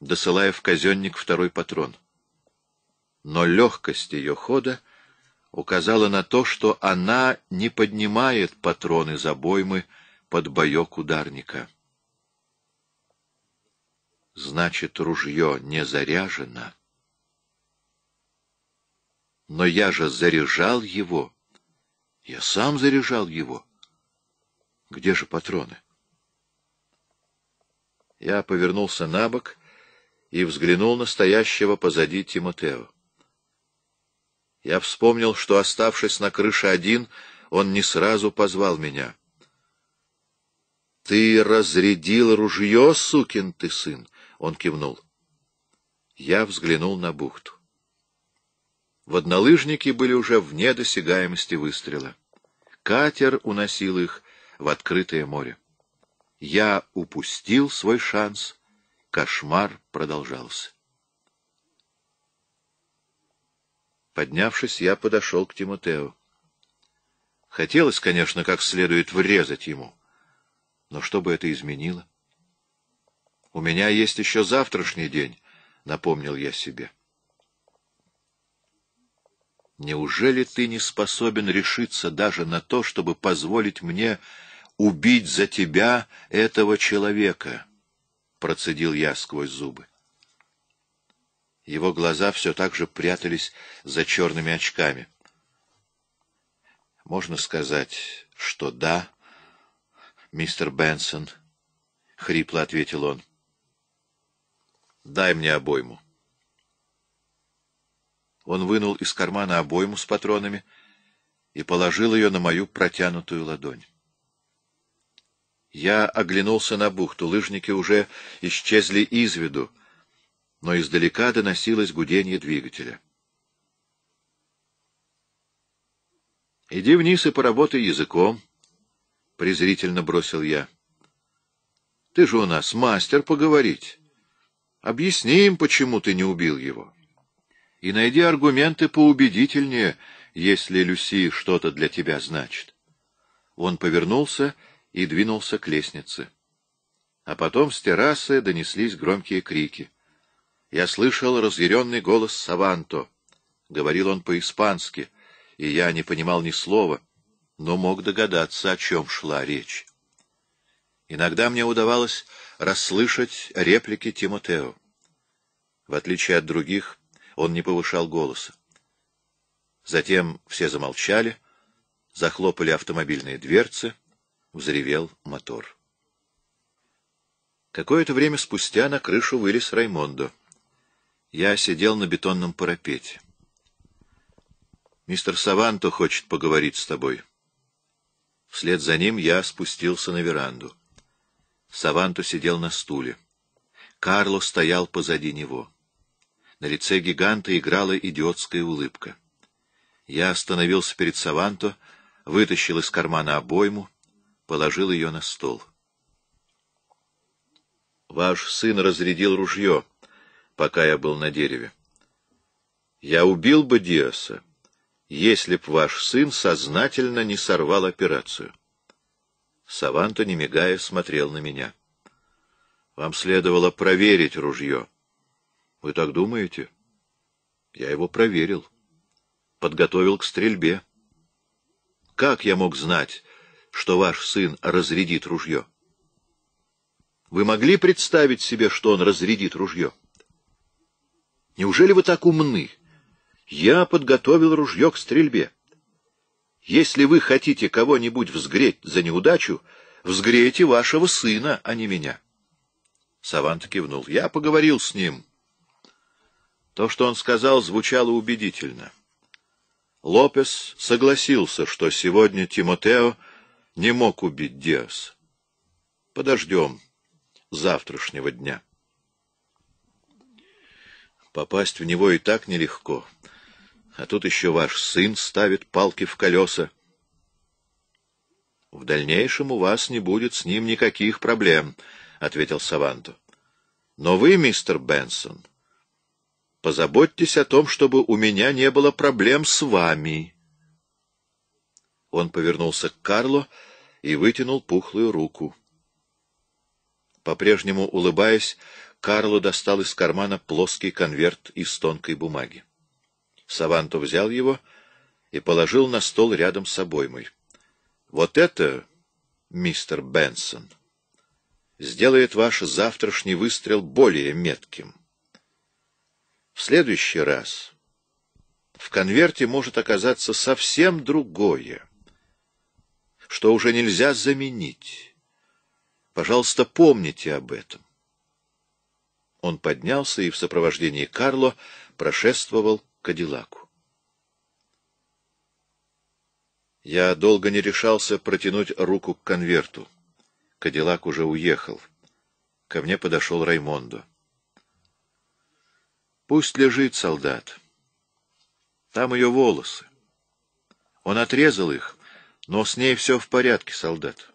досылая в казенник второй патрон. Но легкость ее хода указала на то, что она не поднимает патроны за боймы под боек ударника. Значит, ружье не заряжено. Но я же заряжал его. Я сам заряжал его. Где же патроны? Я повернулся на бок и взглянул на стоящего позади Тимотео. Я вспомнил, что, оставшись на крыше один, он не сразу позвал меня. — Ты разрядил ружье, сукин ты сын! — он кивнул. Я взглянул на бухту. Воднолыжники были уже вне досягаемости выстрела. Катер уносил их в открытое море. Я упустил свой шанс. Кошмар продолжался. Поднявшись, я подошел к Тимотео. Хотелось, конечно, как следует врезать ему. Но что бы это изменило? У меня есть еще завтрашний день, — напомнил я себе. Неужели ты не способен решиться даже на то, чтобы позволить мне убить за тебя этого человека, — процедил я сквозь зубы. Его глаза все так же прятались за черными очками. Можно сказать, что да, мистер Бенсон, — хрипло ответил он. Дай мне обойму. Он вынул из кармана обойму с патронами и положил ее на мою протянутую ладонь. Я оглянулся на бухту, лыжники уже исчезли из виду, но издалека доносилось гудение двигателя. «Иди вниз и поработай языком», — презрительно бросил я. «Ты же у нас мастер поговорить. Объясни им, почему ты не убил его. И найди аргументы поубедительнее, если Люси что-то для тебя значит». Он повернулся и и двинулся к лестнице. А потом с террасы донеслись громкие крики. Я слышал разъяренный голос Саванто. Говорил он по-испански, и я не понимал ни слова, но мог догадаться, о чем шла речь. Иногда мне удавалось расслышать реплики Тимотео. В отличие от других, он не повышал голоса. Затем все замолчали, захлопали автомобильные дверцы — Взревел мотор. Какое-то время спустя на крышу вылез Раймондо. Я сидел на бетонном парапете. «Мистер Саванто хочет поговорить с тобой». Вслед за ним я спустился на веранду. Саванто сидел на стуле. Карло стоял позади него. На лице гиганта играла идиотская улыбка. Я остановился перед Саванто, вытащил из кармана обойму — положил ее на стол. «Ваш сын разрядил ружье, пока я был на дереве. Я убил бы Диаса, если б ваш сын сознательно не сорвал операцию». Саванто, не мигая, смотрел на меня. «Вам следовало проверить ружье». «Вы так думаете?» «Я его проверил. Подготовил к стрельбе». «Как я мог знать?» что ваш сын разрядит ружье? Вы могли представить себе, что он разрядит ружье? Неужели вы так умны? Я подготовил ружье к стрельбе. Если вы хотите кого-нибудь взгреть за неудачу, взгрейте вашего сына, а не меня. Савант кивнул. Я поговорил с ним. То, что он сказал, звучало убедительно. Лопес согласился, что сегодня Тимотео не мог убить Диас. Подождем завтрашнего дня. Попасть в него и так нелегко. А тут еще ваш сын ставит палки в колеса. — В дальнейшем у вас не будет с ним никаких проблем, — ответил Саванту. — Но вы, мистер Бенсон, позаботьтесь о том, чтобы у меня не было проблем с вами. Он повернулся к Карлу и вытянул пухлую руку. По-прежнему улыбаясь, Карло достал из кармана плоский конверт из тонкой бумаги. Саванто взял его и положил на стол рядом с обоймой. — Вот это, мистер Бенсон, сделает ваш завтрашний выстрел более метким. В следующий раз в конверте может оказаться совсем другое что уже нельзя заменить. Пожалуйста, помните об этом. Он поднялся и в сопровождении Карло прошествовал к Адилаку. Я долго не решался протянуть руку к конверту. Кадиллак уже уехал. Ко мне подошел Раймондо. Пусть лежит солдат. Там ее волосы. Он отрезал их но с ней все в порядке, солдат.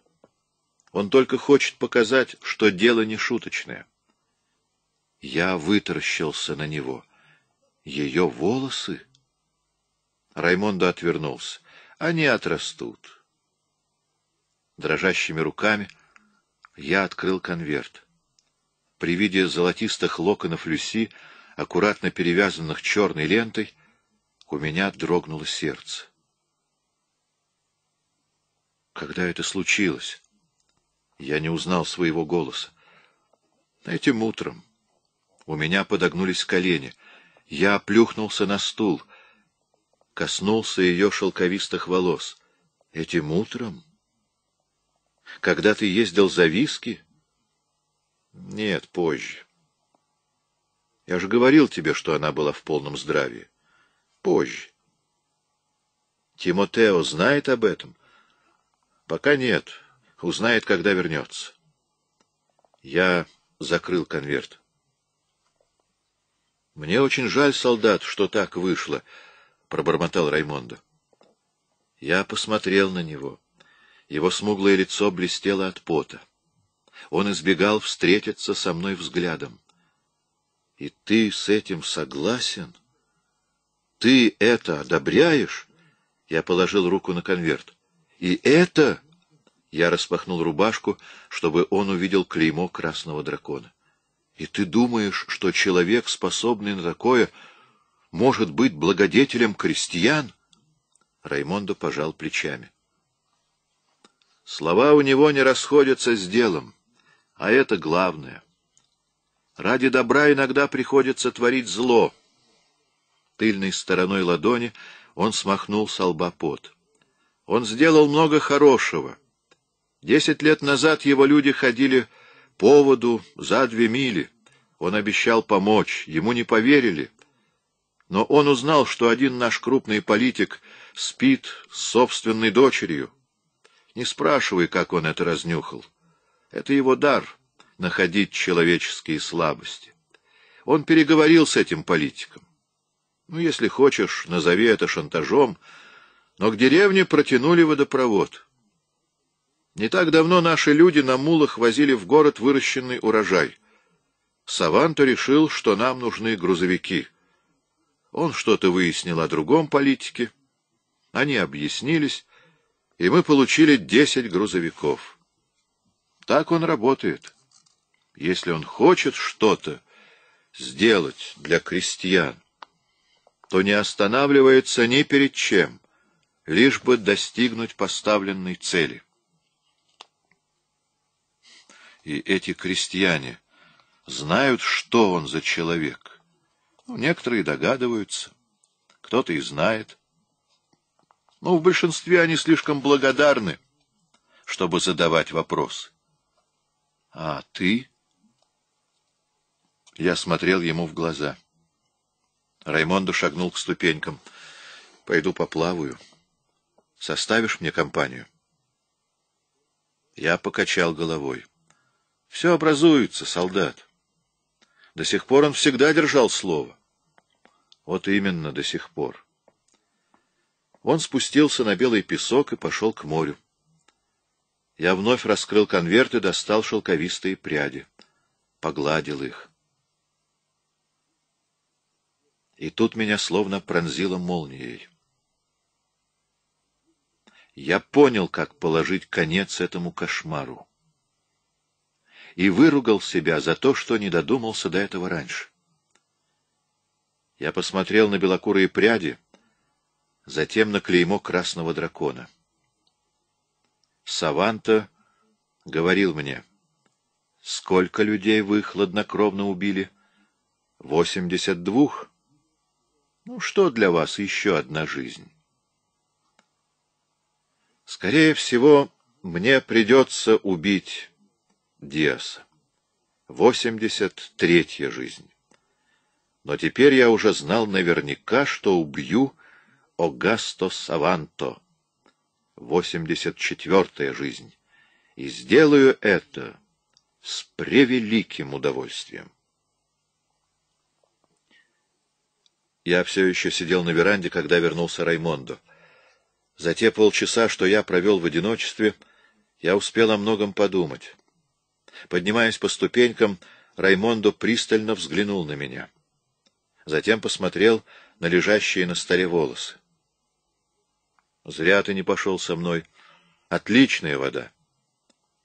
Он только хочет показать, что дело не шуточное. Я вытаращился на него. Ее волосы? Раймондо отвернулся. Они отрастут. Дрожащими руками я открыл конверт. При виде золотистых локонов Люси, аккуратно перевязанных черной лентой, у меня дрогнуло сердце. Когда это случилось? Я не узнал своего голоса. Этим утром. У меня подогнулись колени. Я плюхнулся на стул. Коснулся ее шелковистых волос. Этим утром? Когда ты ездил за виски? Нет, позже. Я же говорил тебе, что она была в полном здравии. Позже. Тимотео знает об этом? Пока нет. Узнает, когда вернется. Я закрыл конверт. Мне очень жаль, солдат, что так вышло, пробормотал Раймонда. Я посмотрел на него. Его смуглое лицо блестело от пота. Он избегал встретиться со мной взглядом. И ты с этим согласен? Ты это одобряешь? Я положил руку на конверт. И это... Я распахнул рубашку, чтобы он увидел клеймо красного дракона. И ты думаешь, что человек, способный на такое, может быть благодетелем крестьян? Раймондо пожал плечами. Слова у него не расходятся с делом, а это главное. Ради добра иногда приходится творить зло. Тыльной стороной ладони он смахнул с лба пот. — он сделал много хорошего. Десять лет назад его люди ходили по воду за две мили. Он обещал помочь, ему не поверили. Но он узнал, что один наш крупный политик спит с собственной дочерью. Не спрашивай, как он это разнюхал. Это его дар — находить человеческие слабости. Он переговорил с этим политиком. Ну, если хочешь, назови это шантажом — но к деревне протянули водопровод. Не так давно наши люди на мулах возили в город выращенный урожай. Саванто решил, что нам нужны грузовики. Он что-то выяснил о другом политике. Они объяснились, и мы получили десять грузовиков. Так он работает. Если он хочет что-то сделать для крестьян, то не останавливается ни перед чем лишь бы достигнуть поставленной цели. И эти крестьяне знают, что он за человек. Ну, некоторые догадываются, кто-то и знает. Но в большинстве они слишком благодарны, чтобы задавать вопрос. А ты? Я смотрел ему в глаза. Раймонду шагнул к ступенькам. — Пойду поплаваю. — Составишь мне компанию? Я покачал головой. Все образуется, солдат. До сих пор он всегда держал слово. Вот именно, до сих пор. Он спустился на белый песок и пошел к морю. Я вновь раскрыл конверт и достал шелковистые пряди. Погладил их. И тут меня словно пронзило молнией. Я понял, как положить конец этому кошмару. И выругал себя за то, что не додумался до этого раньше. Я посмотрел на белокурые пряди, затем на клеймо красного дракона. Саванта говорил мне, «Сколько людей вы хладнокровно убили?» «Восемьдесят двух». «Ну что для вас еще одна жизнь?» Скорее всего, мне придется убить Диаса. Восемьдесят третья жизнь. Но теперь я уже знал наверняка, что убью Огасто Саванто. Восемьдесят четвертая жизнь. И сделаю это с превеликим удовольствием. Я все еще сидел на веранде, когда вернулся Раймондо. За те полчаса, что я провел в одиночестве, я успел о многом подумать. Поднимаясь по ступенькам, Раймондо пристально взглянул на меня. Затем посмотрел на лежащие на столе волосы. — Зря ты не пошел со мной. Отличная вода.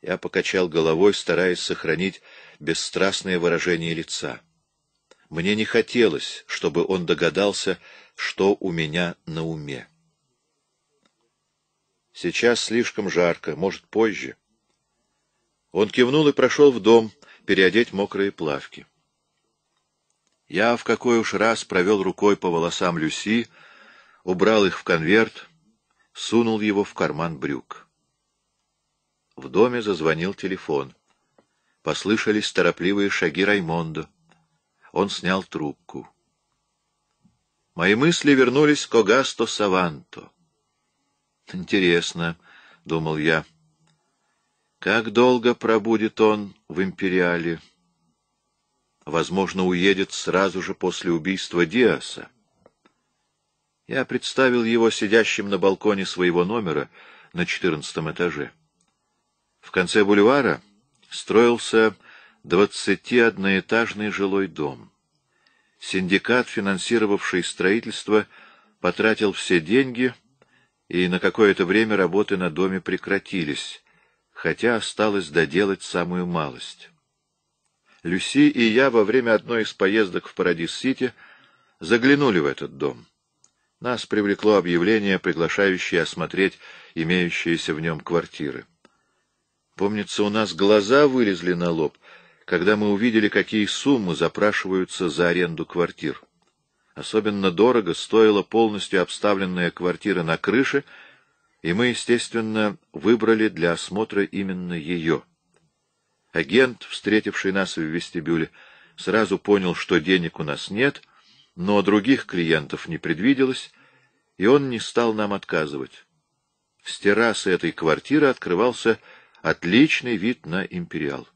Я покачал головой, стараясь сохранить бесстрастное выражение лица. Мне не хотелось, чтобы он догадался, что у меня на уме. Сейчас слишком жарко, может, позже. Он кивнул и прошел в дом переодеть мокрые плавки. Я в какой уж раз провел рукой по волосам Люси, убрал их в конверт, сунул его в карман брюк. В доме зазвонил телефон. Послышались торопливые шаги Раймонда. Он снял трубку. Мои мысли вернулись к Огасто Саванто. Интересно, — думал я, — как долго пробудет он в Империале? Возможно, уедет сразу же после убийства Диаса. Я представил его сидящим на балконе своего номера на четырнадцатом этаже. В конце бульвара строился двадцатиодноэтажный жилой дом. Синдикат, финансировавший строительство, потратил все деньги — и на какое-то время работы на доме прекратились, хотя осталось доделать самую малость. Люси и я во время одной из поездок в Парадис-Сити заглянули в этот дом. Нас привлекло объявление, приглашающее осмотреть имеющиеся в нем квартиры. Помнится, у нас глаза вылезли на лоб, когда мы увидели, какие суммы запрашиваются за аренду квартир. Особенно дорого стоила полностью обставленная квартира на крыше, и мы, естественно, выбрали для осмотра именно ее. Агент, встретивший нас в вестибюле, сразу понял, что денег у нас нет, но других клиентов не предвиделось, и он не стал нам отказывать. С террасы этой квартиры открывался отличный вид на империал.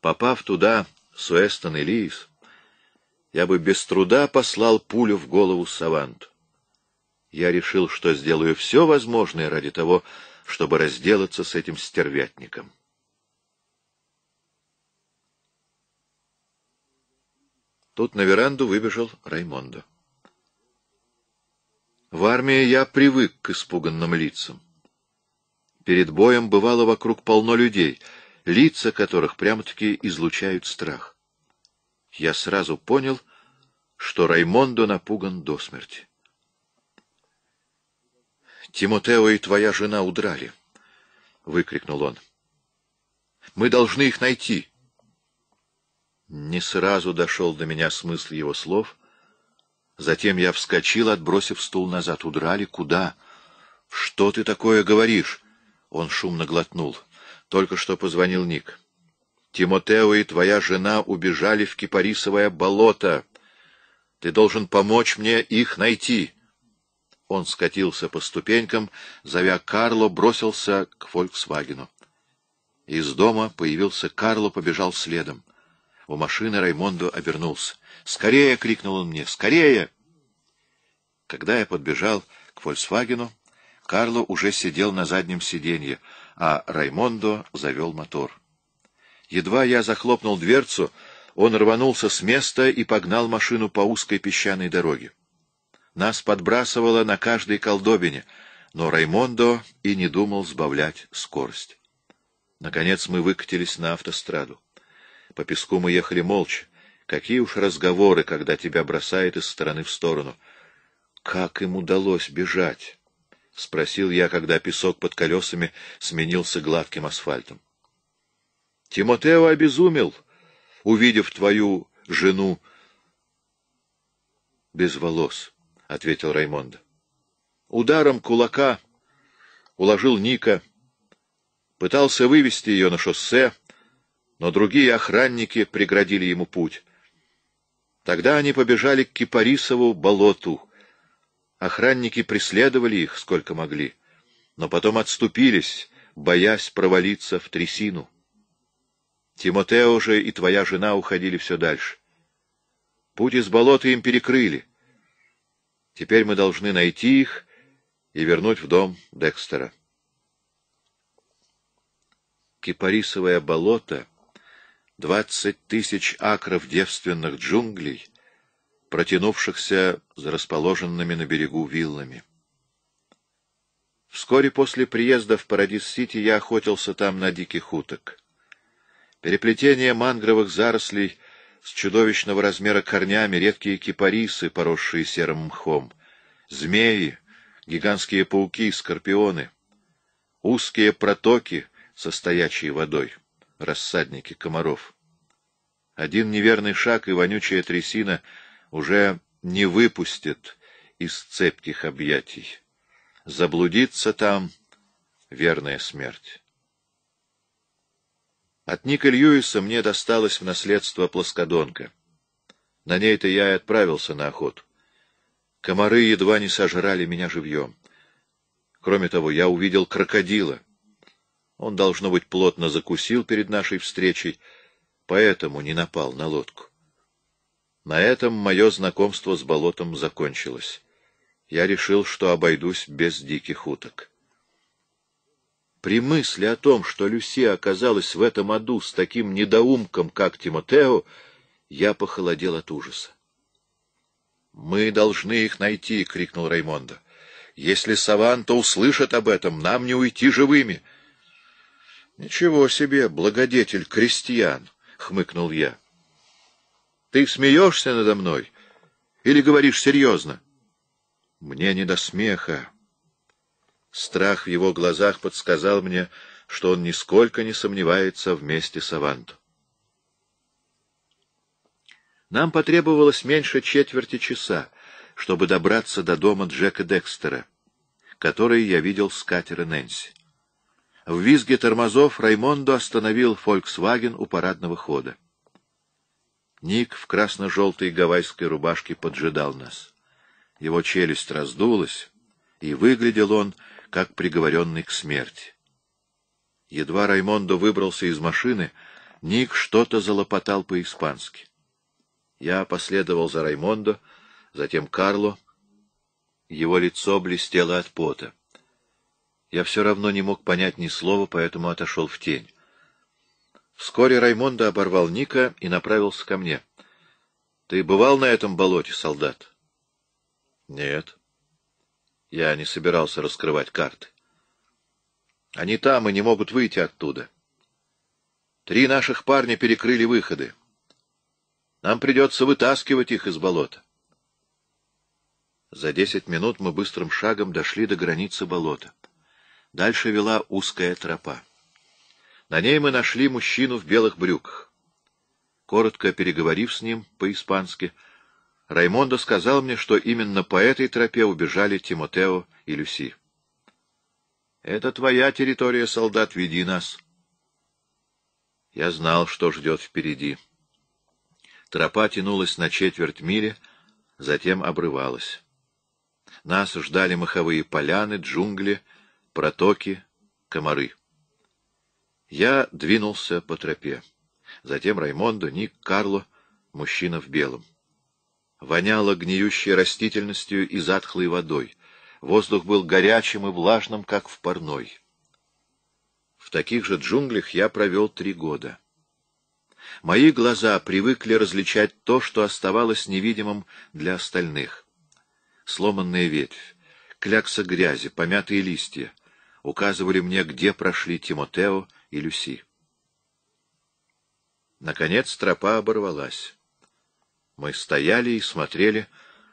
Попав туда, Суэстон и Лиис я бы без труда послал пулю в голову Саванту. Я решил, что сделаю все возможное ради того, чтобы разделаться с этим стервятником. Тут на веранду выбежал Раймондо. В армии я привык к испуганным лицам. Перед боем бывало вокруг полно людей, лица которых прямо-таки излучают страх я сразу понял, что Раймондо напуган до смерти. «Тимотео и твоя жена удрали!» — выкрикнул он. «Мы должны их найти!» Не сразу дошел до меня смысл его слов. Затем я вскочил, отбросив стул назад. «Удрали? Куда? Что ты такое говоришь?» Он шумно глотнул. Только что позвонил Ник. Тимотео и твоя жена убежали в кипарисовое болото. Ты должен помочь мне их найти. Он скатился по ступенькам, зовя Карло, бросился к «Фольксвагену». Из дома появился Карло, побежал следом. У машины Раймондо обернулся. «Скорее!» — крикнул он мне. «Скорее!» Когда я подбежал к «Фольксвагену», Карло уже сидел на заднем сиденье, а Раймондо завел мотор. Едва я захлопнул дверцу, он рванулся с места и погнал машину по узкой песчаной дороге. Нас подбрасывало на каждой колдобине, но Раймондо и не думал сбавлять скорость. Наконец мы выкатились на автостраду. По песку мы ехали молча. Какие уж разговоры, когда тебя бросает из стороны в сторону. Как им удалось бежать? — спросил я, когда песок под колесами сменился гладким асфальтом. Тимотео обезумел, увидев твою жену без волос, — ответил Раймонда. Ударом кулака уложил Ника, пытался вывести ее на шоссе, но другие охранники преградили ему путь. Тогда они побежали к Кипарисову болоту. Охранники преследовали их сколько могли, но потом отступились, боясь провалиться в трясину. Тимотео же и твоя жена уходили все дальше. Путь из болота им перекрыли. Теперь мы должны найти их и вернуть в дом Декстера. Кипарисовое болото, двадцать тысяч акров девственных джунглей, протянувшихся за расположенными на берегу виллами. Вскоре после приезда в Парадис-Сити я охотился там на диких уток. Переплетение мангровых зарослей с чудовищного размера корнями, редкие кипарисы, поросшие серым мхом, змеи, гигантские пауки, скорпионы, узкие протоки со стоячей водой, рассадники комаров. Один неверный шаг и вонючая трясина уже не выпустит из цепких объятий. Заблудиться там — верная смерть. От Ника Льюиса мне досталось в наследство плоскодонка. На ней-то я и отправился на охоту. Комары едва не сожрали меня живьем. Кроме того, я увидел крокодила. Он, должно быть, плотно закусил перед нашей встречей, поэтому не напал на лодку. На этом мое знакомство с болотом закончилось. Я решил, что обойдусь без диких уток. При мысли о том, что Люси оказалась в этом аду с таким недоумком, как Тимотео, я похолодел от ужаса. — Мы должны их найти! — крикнул Раймондо. — Если Саванто услышит об этом, нам не уйти живыми! — Ничего себе, благодетель крестьян! — хмыкнул я. — Ты смеешься надо мной? Или говоришь серьезно? — Мне не до смеха. Страх в его глазах подсказал мне, что он нисколько не сомневается вместе с Аванту. Нам потребовалось меньше четверти часа, чтобы добраться до дома Джека Декстера, который я видел с катера Нэнси. В визге тормозов Раймондо остановил «Фольксваген» у парадного хода. Ник в красно-желтой гавайской рубашке поджидал нас. Его челюсть раздулась, и выглядел он, как приговоренный к смерти. Едва Раймондо выбрался из машины, Ник что-то залопотал по-испански. Я последовал за Раймондо, затем Карло. Его лицо блестело от пота. Я все равно не мог понять ни слова, поэтому отошел в тень. Вскоре Раймондо оборвал Ника и направился ко мне. — Ты бывал на этом болоте, солдат? — Нет. — я не собирался раскрывать карты. Они там и не могут выйти оттуда. Три наших парня перекрыли выходы. Нам придется вытаскивать их из болота. За десять минут мы быстрым шагом дошли до границы болота. Дальше вела узкая тропа. На ней мы нашли мужчину в белых брюках. Коротко переговорив с ним по-испански, Раймондо сказал мне, что именно по этой тропе убежали Тимотео и Люси. — Это твоя территория, солдат, веди нас. Я знал, что ждет впереди. Тропа тянулась на четверть мили, затем обрывалась. Нас ждали маховые поляны, джунгли, протоки, комары. Я двинулся по тропе. Затем Раймондо, Ник, Карло, мужчина в белом воняло гниющей растительностью и затхлой водой. Воздух был горячим и влажным, как в парной. В таких же джунглях я провел три года. Мои глаза привыкли различать то, что оставалось невидимым для остальных. Сломанная ветвь, клякса грязи, помятые листья указывали мне, где прошли Тимотео и Люси. Наконец тропа оборвалась. Мы стояли и смотрели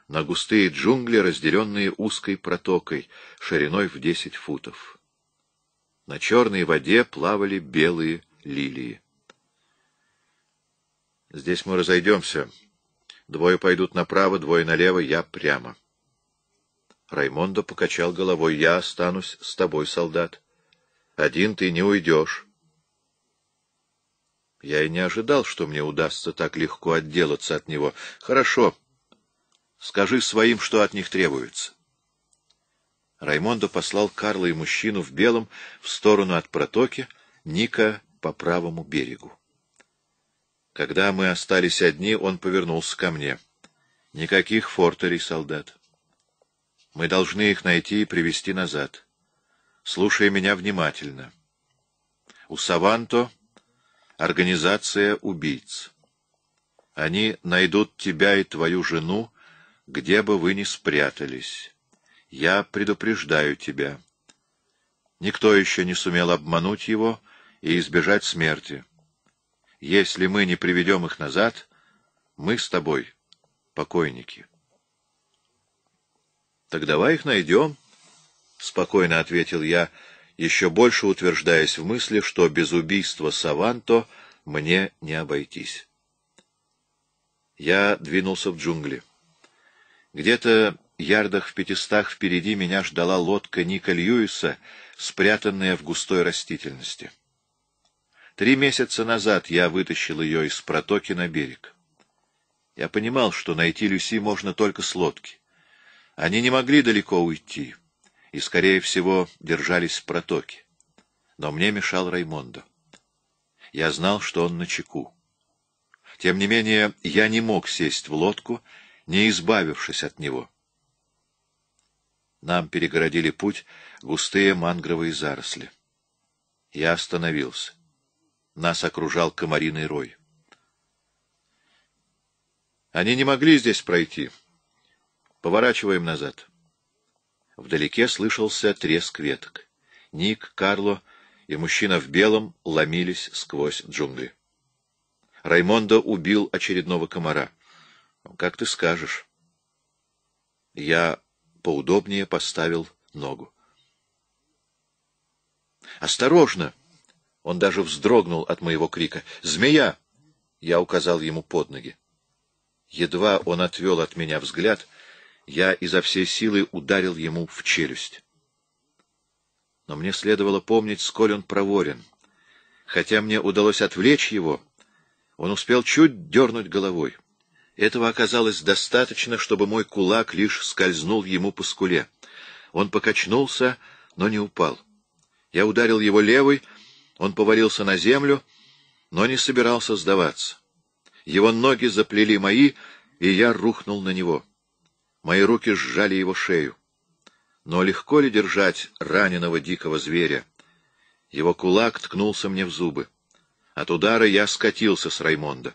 на густые джунгли, разделенные узкой протокой, шириной в десять футов. На черной воде плавали белые лилии. Здесь мы разойдемся. Двое пойдут направо, двое налево, я прямо. Раймондо покачал головой. Я останусь с тобой, солдат. Один ты не уйдешь. Я и не ожидал, что мне удастся так легко отделаться от него. Хорошо. Скажи своим, что от них требуется. Раймондо послал Карла и мужчину в белом в сторону от протоки, Ника по правому берегу. Когда мы остались одни, он повернулся ко мне. Никаких фортерей, солдат. Мы должны их найти и привести назад. Слушай меня внимательно. У Саванто организация убийц. Они найдут тебя и твою жену, где бы вы ни спрятались. Я предупреждаю тебя. Никто еще не сумел обмануть его и избежать смерти. Если мы не приведем их назад, мы с тобой покойники. — Так давай их найдем, — спокойно ответил я, — еще больше утверждаясь в мысли, что без убийства Саванто мне не обойтись. Я двинулся в джунгли. Где-то ярдах в пятистах впереди меня ждала лодка Ника Льюиса, спрятанная в густой растительности. Три месяца назад я вытащил ее из протоки на берег. Я понимал, что найти Люси можно только с лодки. Они не могли далеко уйти и, скорее всего, держались в протоке. Но мне мешал Раймондо. Я знал, что он на чеку. Тем не менее, я не мог сесть в лодку, не избавившись от него. Нам перегородили путь густые мангровые заросли. Я остановился. Нас окружал комариный рой. Они не могли здесь пройти. Поворачиваем назад. — Вдалеке слышался треск веток. Ник, Карло и мужчина в белом ломились сквозь джунгли. Раймондо убил очередного комара. «Как ты скажешь». Я поудобнее поставил ногу. «Осторожно!» Он даже вздрогнул от моего крика. «Змея!» Я указал ему под ноги. Едва он отвел от меня взгляд — я изо всей силы ударил ему в челюсть. Но мне следовало помнить, сколь он проворен. Хотя мне удалось отвлечь его, он успел чуть дернуть головой. Этого оказалось достаточно, чтобы мой кулак лишь скользнул ему по скуле. Он покачнулся, но не упал. Я ударил его левой, он повалился на землю, но не собирался сдаваться. Его ноги заплели мои, и я рухнул на него. Мои руки сжали его шею. Но легко ли держать раненого дикого зверя? Его кулак ткнулся мне в зубы. От удара я скатился с Раймонда.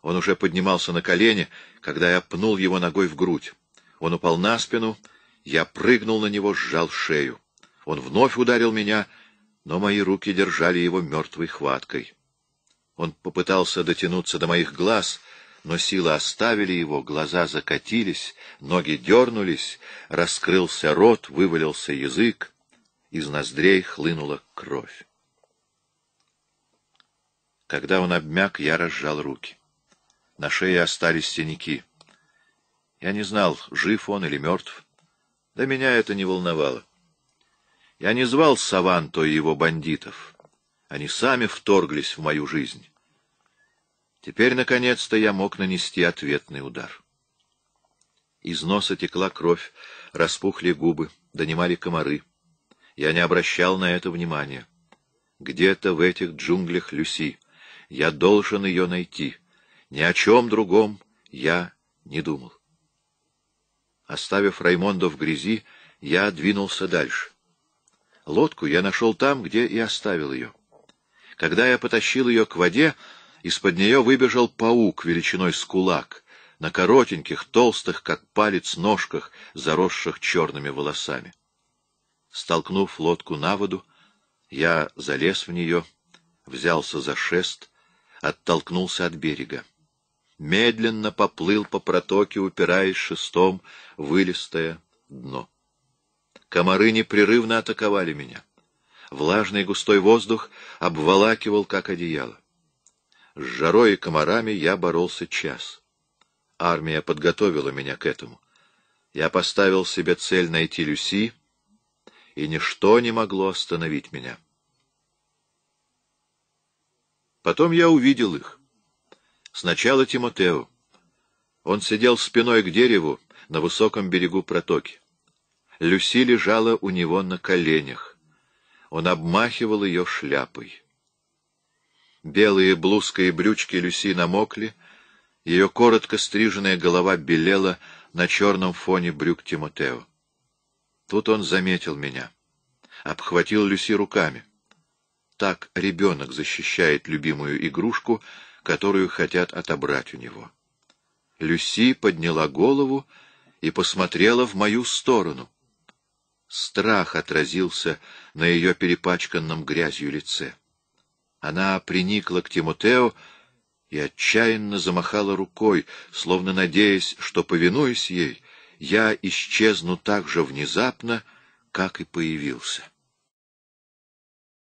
Он уже поднимался на колени, когда я пнул его ногой в грудь. Он упал на спину, я прыгнул на него, сжал шею. Он вновь ударил меня, но мои руки держали его мертвой хваткой. Он попытался дотянуться до моих глаз, но силы оставили его, глаза закатились, ноги дернулись, раскрылся рот, вывалился язык, из ноздрей хлынула кровь. Когда он обмяк, я разжал руки. На шее остались синяки. Я не знал, жив он или мертв. Да меня это не волновало. Я не звал Саванто и его бандитов. Они сами вторглись в мою жизнь. Теперь, наконец-то, я мог нанести ответный удар. Из носа текла кровь, распухли губы, донимали комары. Я не обращал на это внимания. Где-то в этих джунглях Люси. Я должен ее найти. Ни о чем другом я не думал. Оставив Раймондо в грязи, я двинулся дальше. Лодку я нашел там, где и оставил ее. Когда я потащил ее к воде, из-под нее выбежал паук величиной с кулак, на коротеньких, толстых, как палец, ножках, заросших черными волосами. Столкнув лодку на воду, я залез в нее, взялся за шест, оттолкнулся от берега. Медленно поплыл по протоке, упираясь шестом в вылистое дно. Комары непрерывно атаковали меня. Влажный густой воздух обволакивал, как одеяло. С жарой и комарами я боролся час. Армия подготовила меня к этому. Я поставил себе цель найти Люси, и ничто не могло остановить меня. Потом я увидел их. Сначала Тимотео. Он сидел спиной к дереву на высоком берегу протоки. Люси лежала у него на коленях. Он обмахивал ее шляпой. Белые блузка и брючки Люси намокли, ее коротко стриженная голова белела на черном фоне брюк Тимотео. Тут он заметил меня. Обхватил Люси руками. Так ребенок защищает любимую игрушку, которую хотят отобрать у него. Люси подняла голову и посмотрела в мою сторону. Страх отразился на ее перепачканном грязью лице. Она приникла к Тимотео и отчаянно замахала рукой, словно надеясь, что, повинуясь ей, я исчезну так же внезапно, как и появился.